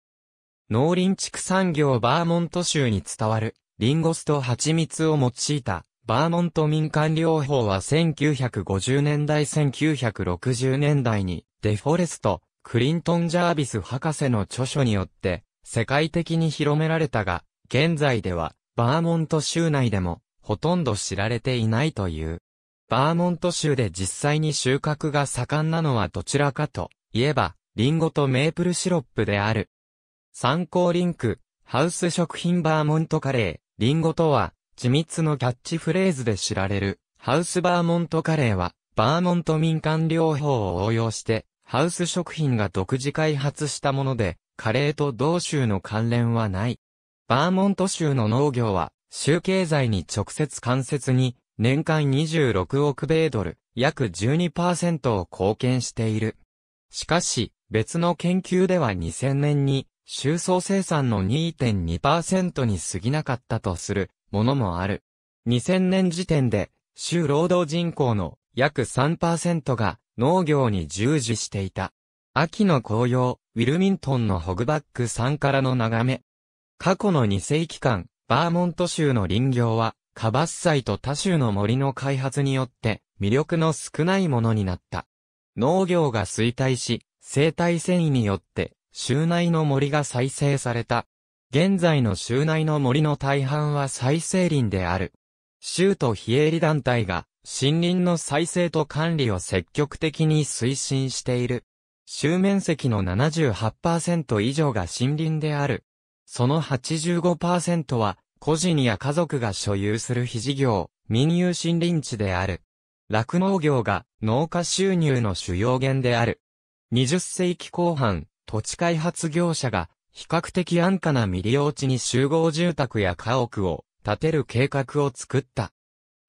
農林畜産業バーモント州に伝わる、リンゴ酢と蜂蜜を用いた、バーモント民間療法は1950年代1960年代に、デフォレスト、クリントン・ジャービス博士の著書によって、世界的に広められたが、現在では、バーモント州内でも、ほとんど知られていないという。バーモント州で実際に収穫が盛んなのはどちらかといえば、リンゴとメープルシロップである。参考リンク、ハウス食品バーモントカレー、リンゴとは、緻密のキャッチフレーズで知られる、ハウスバーモントカレーは、バーモント民間療法を応用して、ハウス食品が独自開発したもので、カレーと同州の関連はない。バーモント州の農業は、州経済に直接間接に、年間26億米ドル、約12%を貢献している。しかし、別の研究では2000年に、収総生産の2.2%に過ぎなかったとするものもある。2000年時点で、州労働人口の約3%が農業に従事していた。秋の紅葉、ウィルミントンのホグバック山からの眺め。過去の2世紀間、バーモント州の林業は、カバッサイと他州の森の開発によって、魅力の少ないものになった。農業が衰退し、生態繊維によって州内の森が再生された。現在の州内の森の大半は再生林である。州と非営利団体が森林の再生と管理を積極的に推進している。州面積の78%以上が森林である。その85%は個人や家族が所有する非事業、民有森林地である。酪農業が農家収入の主要源である。20世紀後半、土地開発業者が、比較的安価な未利用地に集合住宅や家屋を建てる計画を作った。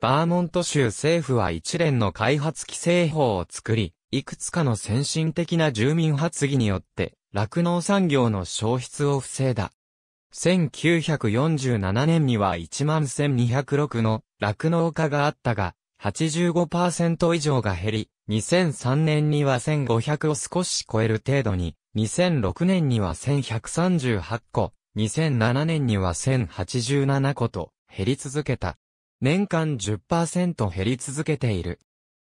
バーモント州政府は一連の開発規制法を作り、いくつかの先進的な住民発議によって、酪農産業の消失を防いだ。1947年には11,206の酪農家があったが、85%以上が減り、2003年には1500を少し超える程度に2006年には1138個、2007年には1087個と減り続けた。年間10%減り続けている。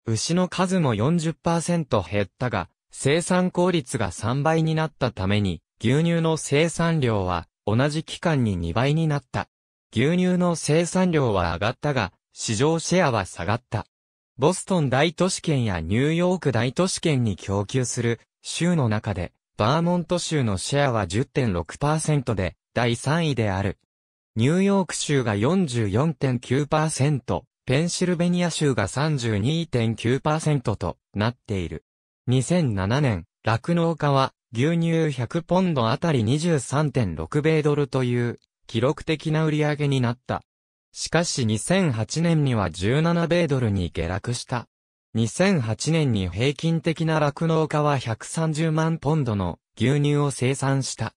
牛の数も40%減ったが、生産効率が3倍になったために、牛乳の生産量は同じ期間に2倍になった。牛乳の生産量は上がったが、市場シェアは下がった。ボストン大都市圏やニューヨーク大都市圏に供給する州の中でバーモント州のシェアは10.6%で、第3位である。ニューヨーク州が44.9%、ペンシルベニア州が32.9%となっている。2007年、酪農家は牛乳100ポンドあたり23.6米ドルという記録的な売り上げになった。しかし2008年には17米ドルに下落した。2008年に平均的な酪農家は130万ポンドの牛乳を生産した。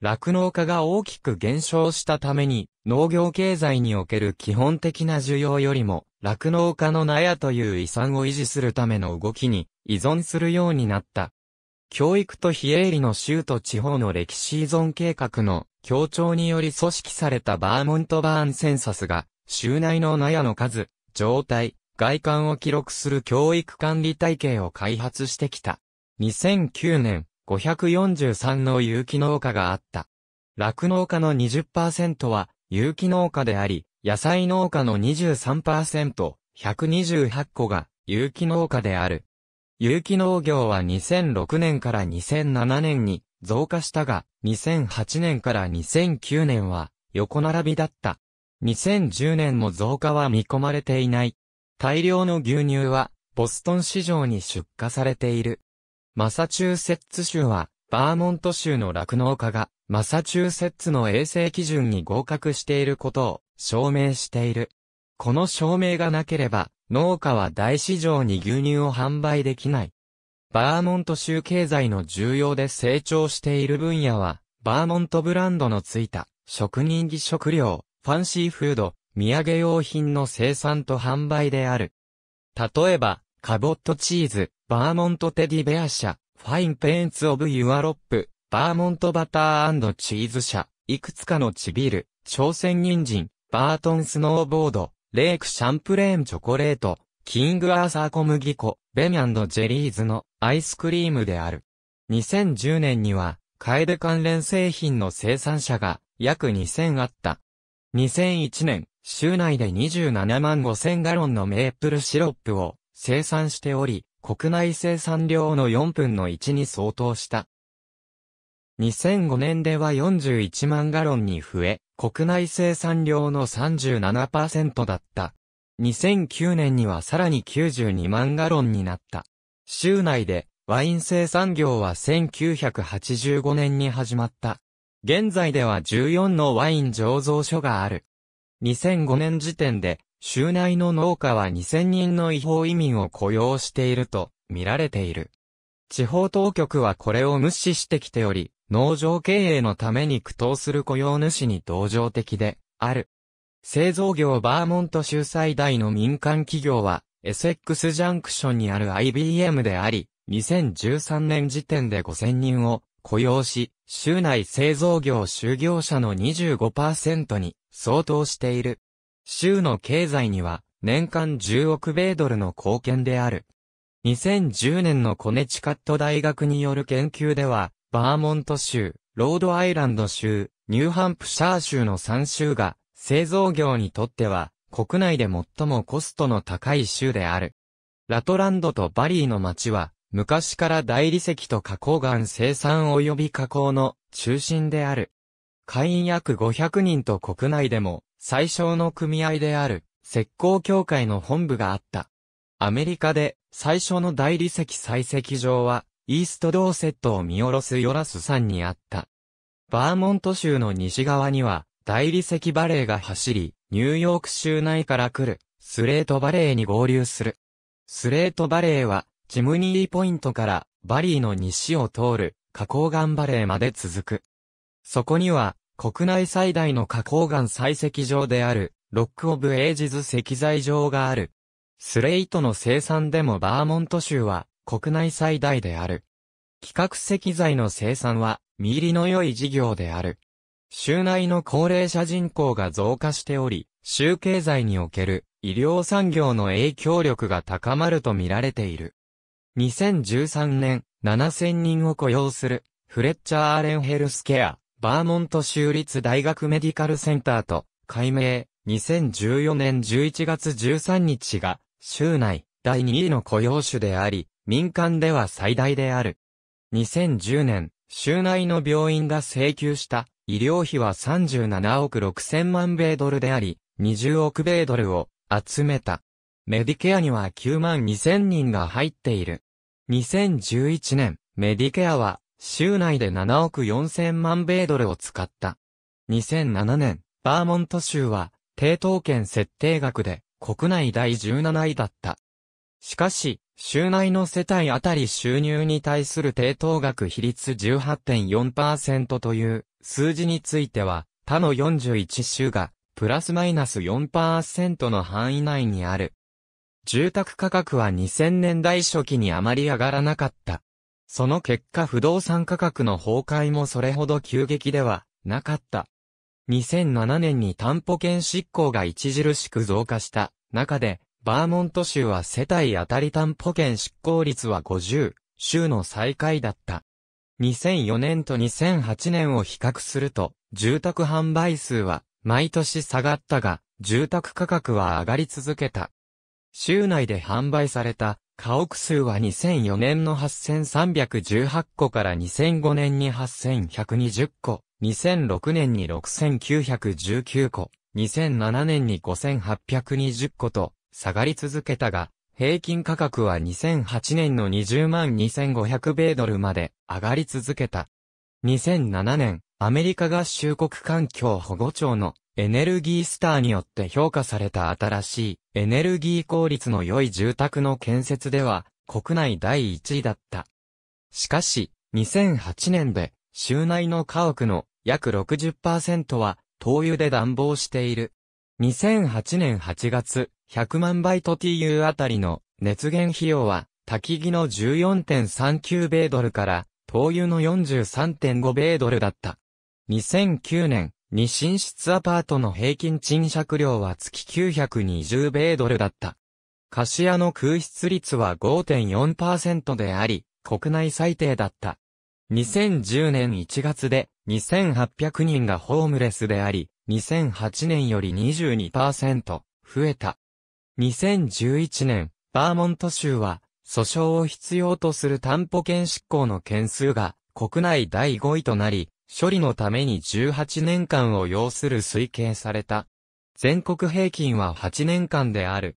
酪農家が大きく減少したために、農業経済における基本的な需要よりも、酪農家の納屋という遺産を維持するための動きに依存するようになった。教育と非営利の州と地方の歴史依存計画の協調により組織されたバーモントバーンセンサスが、州内の納屋の数、状態、外観を記録する教育管理体系を開発してきた。2009年、543の有機農家があった。酪農家の20%は有機農家であり、野菜農家の23%、128個が有機農家である。有機農業は2006年から2007年に増加したが、2008年から2009年は横並びだった。2010年も増加は見込まれていない。大量の牛乳は、ボストン市場に出荷されている。マサチューセッツ州は、バーモント州の酪農家が、マサチューセッツの衛生基準に合格していることを証明している。この証明がなければ、農家は大市場に牛乳を販売できない。バーモント州経済の重要で成長している分野は、バーモントブランドのついた、職人技食料、ファンシーフード、土産用品の生産と販売である。例えば、カボットチーズ、バーモントテディベア社、ファインペンツオブユアロップ、バーモントバターチーズ社、いくつかのチビル、朝鮮人参、バートンスノーボード、レイクシャンプレーンチョコレート、キングアーサー小麦粉、ベミアンドジェリーズのアイスクリームである。2010年には、カエデ関連製品の生産者が約2000あった。2001年、州内で27万5千ガロンのメープルシロップを生産しており、国内生産量の4分の1に相当した。2005年では41万ガロンに増え、国内生産量の37%だった。2009年にはさらに92万ガロンになった。州内でワイン生産業は1985年に始まった。現在では14のワイン醸造所がある。2005年時点で、州内の農家は2000人の違法移民を雇用していると見られている。地方当局はこれを無視してきており、農場経営のために苦闘する雇用主に同情的である。製造業バーモント州最大の民間企業は、エセックスジャンクションにある IBM であり、2013年時点で5000人を雇用し、州内製造業就業者の25%に相当している。州の経済には年間10億米ドルの貢献である。2010年のコネチカット大学による研究では、バーモント州、ロードアイランド州、ニューハンプシャー州の3州が、製造業にとっては、国内で最もコストの高い州である。ラトランドとバリーの町は、昔から大理石と花崗岩生産及び加工の中心である。会員約500人と国内でも最小の組合である石膏協会の本部があった。アメリカで最初の大理石採石場はイーストドーセットを見下ろすヨラス山にあった。バーモント州の西側には大理石バレーが走り、ニューヨーク州内から来るスレートバレーに合流する。スレートバレーはチムニーポイントからバリーの西を通る花崗岩バレーまで続く。そこには国内最大の花崗岩採石場である、ロックオブエイジズ石材場がある。スレイトの生産でもバーモント州は国内最大である。規格石材の生産は、見入りの良い事業である。州内の高齢者人口が増加しており、州経済における医療産業の影響力が高まると見られている。2013年、7000人を雇用する、フレッチャー・アーレンヘルスケア、バーモント州立大学メディカルセンターと、改名、2014年11月13日が、州内第2位の雇用種であり、民間では最大である。2010年、州内の病院が請求した医療費は37億6000万米ドルであり、20億米ドルを集めた。メディケアには9万2000人が入っている。2011年、メディケアは州内で7億4000万米ドルを使った。2007年、バーモント州は、抵当権設定額で、国内第17位だった。しかし、州内の世帯あたり収入に対する抵当額比率18.4%という数字については、他の41州が、プラスマイナス4%の範囲内にある。住宅価格は2000年代初期にあまり上がらなかった。その結果不動産価格の崩壊もそれほど急激ではなかった。2007年に担保権執行が著しく増加した中で、バーモント州は世帯当たり担保権執行率は50、州の最下位だった。2004年と2008年を比較すると、住宅販売数は毎年下がったが、住宅価格は上がり続けた。州内で販売された家屋数は2004年の8318戸から2005年に8120戸、2006年に6919戸、2007年に5820戸と下がり続けたが、平均価格は2008年の20万2500米ドルまで上がり続けた。2007年、アメリカ合衆国環境保護庁のエネルギースターによって評価された新しいエネルギー効率の良い住宅の建設では国内第1位だった。しかし、2008年で州内の家屋の約60%は灯油で暖房している。2008年8月、100万バイト TU あたりの熱源費用は、焚き木の14.39米ドルから、灯油の43.5米ドルだった。2009年、二寝室アパートの平均賃借料は月920米ドルだった。貸屋の空室率は5.4%であり、国内最低だった。2010年1月で2800人がホームレスであり、2008年より22%増えた。2011年、バーモント州は、訴訟を必要とする担保権執行の件数が国内第5位となり、処理のために18年間を要する推計された。全国平均は8年間である。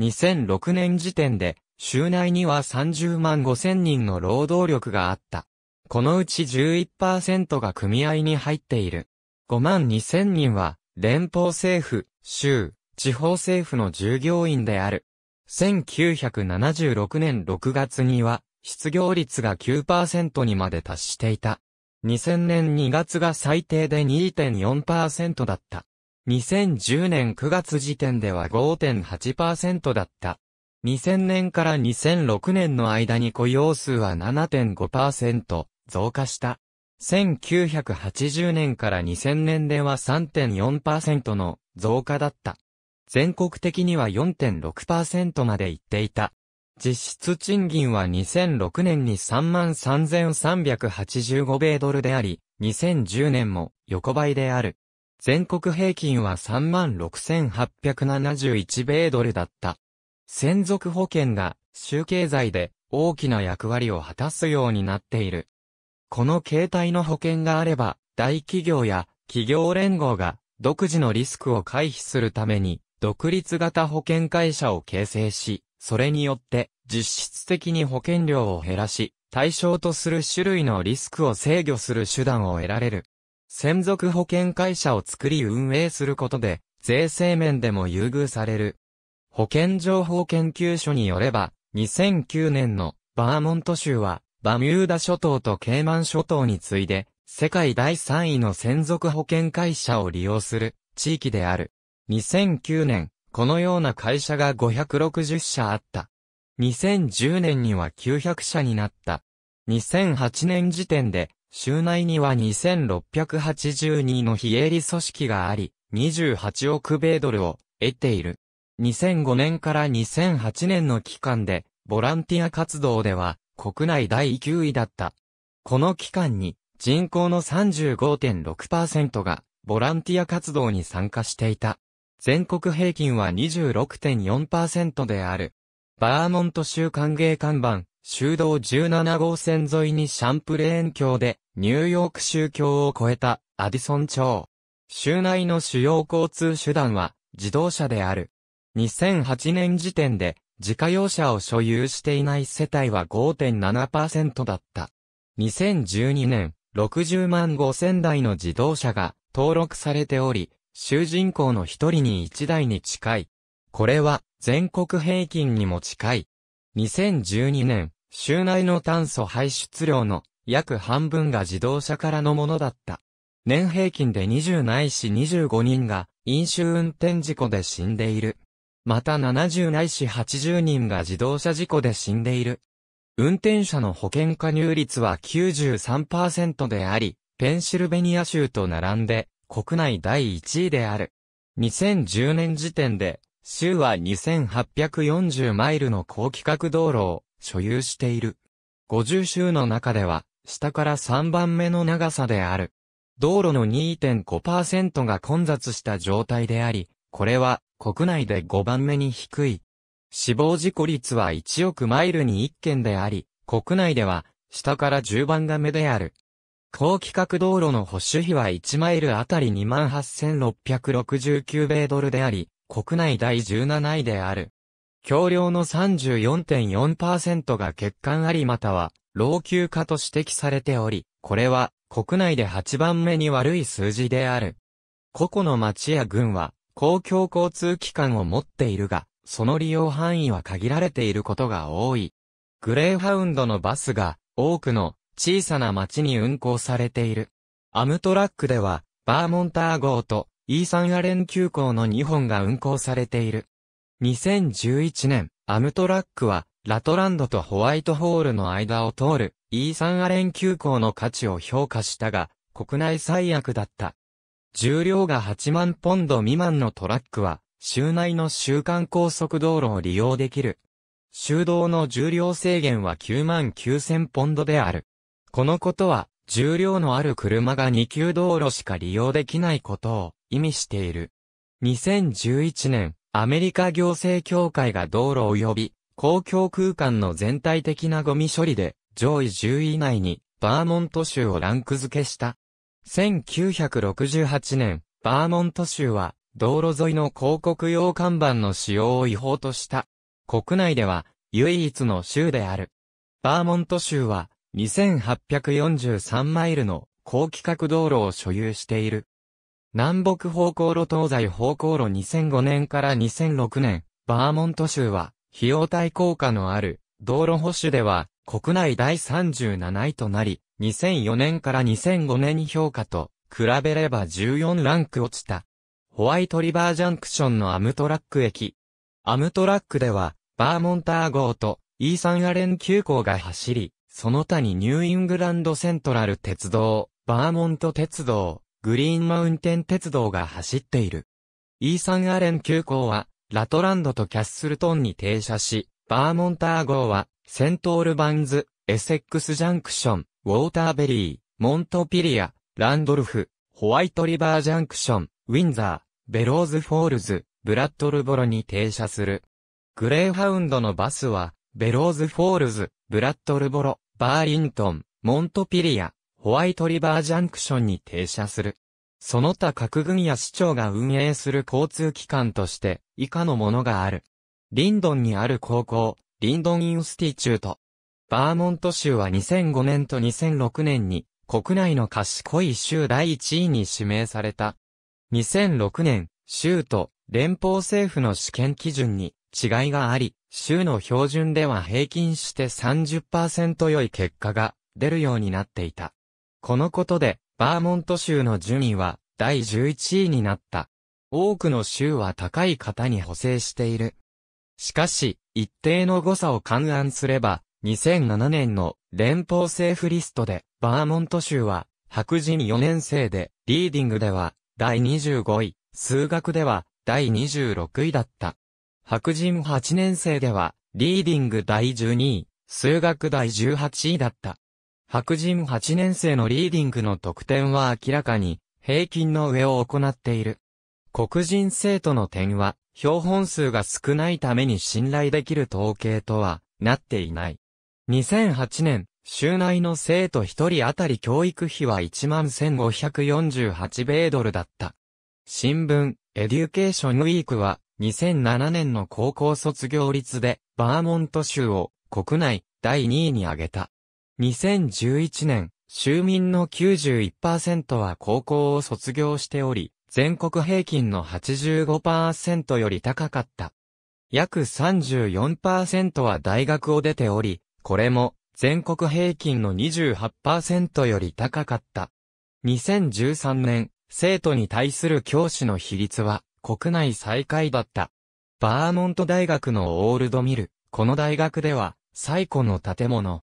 2006年時点で、州内には30万5千人の労働力があった。このうち11%が組合に入っている。5万2千人は、連邦政府、州、地方政府の従業員である。1976年6月には、失業率が9%にまで達していた。2000年2月が最低で2.4%だった。2010年9月時点では5.8%だった。2000年から2006年の間に雇用数は7.5%増加した。1980年から2000年では3.4%の増加だった。全国的には4.6%までいっていた。実質賃金は2006年に33,385米ドルであり、2010年も横ばいである。全国平均は36,871米ドルだった。専属保険が、州経済で大きな役割を果たすようになっている。この形態の保険があれば、大企業や企業連合が独自のリスクを回避するために、独立型保険会社を形成し、それによって実質的に保険料を減らし、対象とする種類のリスクを制御する手段を得られる。専属保険会社を作り運営することで、税制面でも優遇される。保険情報研究所によれば、2009年のバーモント州は、バミューダ諸島とケイマン諸島に次いで、世界第3位の専属保険会社を利用する地域である。2009年、このような会社が560社あった。2010年には900社になった。2008年時点で、州内には2682の非営利組織があり、28億米ドルを得ている。2005年から2008年の期間で、ボランティア活動では国内第9位だった。この期間に人口の35.6%がボランティア活動に参加していた。全国平均は26.4%である。バーモント州歓迎看板、州道17号線沿いにシャンプレーン橋で、ニューヨーク州橋を越えた、アディソン町。州内の主要交通手段は、自動車である。2008年時点で、自家用車を所有していない世帯は5.7%だった。2012年、60万5千台の自動車が登録されており、州人口の一人に一台に近い。これは全国平均にも近い。2012年、州内の炭素排出量の約半分が自動車からのものだった。年平均で20ないし25人が飲酒運転事故で死んでいる。また70ないし80人が自動車事故で死んでいる。運転者の保険加入率は93%であり、ペンシルベニア州と並んで国内第1位である。2010年時点で、州は2840マイルの高規格道路を所有している。50州の中では、下から3番目の長さである。道路の2.5%が混雑した状態であり、これは国内で5番目に低い。死亡事故率は1億マイルに1件であり、国内では下から10番が目である。高規格道路の保守費は1マイルあたり28,669米ドルであり、国内第17位である。橋梁の34.4%が欠陥ありまたは、老朽化と指摘されており、これは国内で8番目に悪い数字である。個々の町や郡は公共交通機関を持っているが、その利用範囲は限られていることが多い。グレーハウンドのバスが多くの小さな町に運行されている。アムトラックでは、バーモンター号とイーサンアレン急行の2本が運行されている。2011年、アムトラックは、ラトランドとホワイトホールの間を通る、イーサンアレン急行の価値を評価したが、国内最悪だった。重量が8万ポンド未満のトラックは、州内の週間高速道路を利用できる。州道の重量制限は9万9000ポンドである。このことは、重量のある車が2級道路しか利用できないことを意味している。2011年、アメリカ行政協会が道路及び公共空間の全体的なゴミ処理で上位10位以内にバーモント州をランク付けした。1968年、バーモント州は道路沿いの広告用看板の使用を違法とした。国内では唯一の州である。バーモント州は2843マイルの高規格道路を所有している。南北方向路東西方向路2005年から2006年、バーモント州は、費用対効果のある、道路保守では、国内第37位となり、2004年から2005年評価と、比べれば14ランク落ちた。ホワイトリバージャンクションのアムトラック駅。アムトラックでは、バーモンター号と、イーサンアレン急行が走り、その他にニューイングランドセントラル鉄道、バーモント鉄道、グリーンマウンテン鉄道が走っている。イーサンアレン急行は、ラトランドとキャッスルトンに停車し、バーモンター号は、セントールバンズ、エセックスジャンクション、ウォーターベリー、モントピリア、ランドルフ、ホワイトリバージャンクション、ウィンザー、ベローズフォールズ、ブラッドルボロに停車する。グレーハウンドのバスは、ベローズフォールズ、ブラッドルボロ、バーリントン、モントピリア、ホワイトリバージャンクションに停車する。その他各軍や市長が運営する交通機関として以下のものがある。リンドンにある高校、リンドンインスティチュート。バーモント州は2005年と2006年に国内の賢い州第1位に指名された。2006年、州と連邦政府の試験基準に違いがあり、州の標準では平均して30%良い結果が出るようになっていた。このことで、バーモント州の順位は第11位になった。多くの州は高い方に補正している。しかし、一定の誤差を勘案すれば、2007年の連邦政府リストで、バーモント州は、白人4年生で、リーディングでは、第25位、数学では、第26位だった。白人8年生では、リーディング第12位、数学第18位だった。白人8年生のリーディングの得点は明らかに、平均の上を行っている。黒人生徒の点は、標本数が少ないために信頼できる統計とは、なっていない。2008年、州内の生徒1人当たり教育費は11,548米ドルだった。新聞、エデュケーションウィークは、2007年の高校卒業率で、バーモント州を国内第2位に挙げた。2011年、州民の91%は高校を卒業しており、全国平均の85%より高かった。約34%は大学を出ており、これも全国平均の28%より高かった。2013年、生徒に対する教師の比率は国内最下位だった。バーモント大学のオールドミル、この大学では、最古の建物。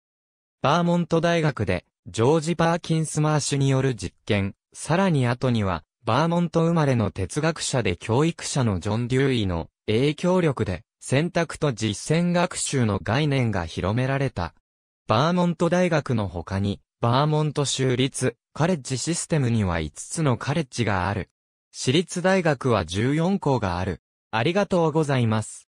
バーモント大学で、ジョージ・パーキンス・マーシュによる実験、さらに後には、バーモント生まれの哲学者で教育者のジョン・デューイの影響力で、選択と実践学習の概念が広められた。バーモント大学の他に、バーモント州立カレッジシステムには5つのカレッジがある。私立大学は14校がある。ありがとうございます。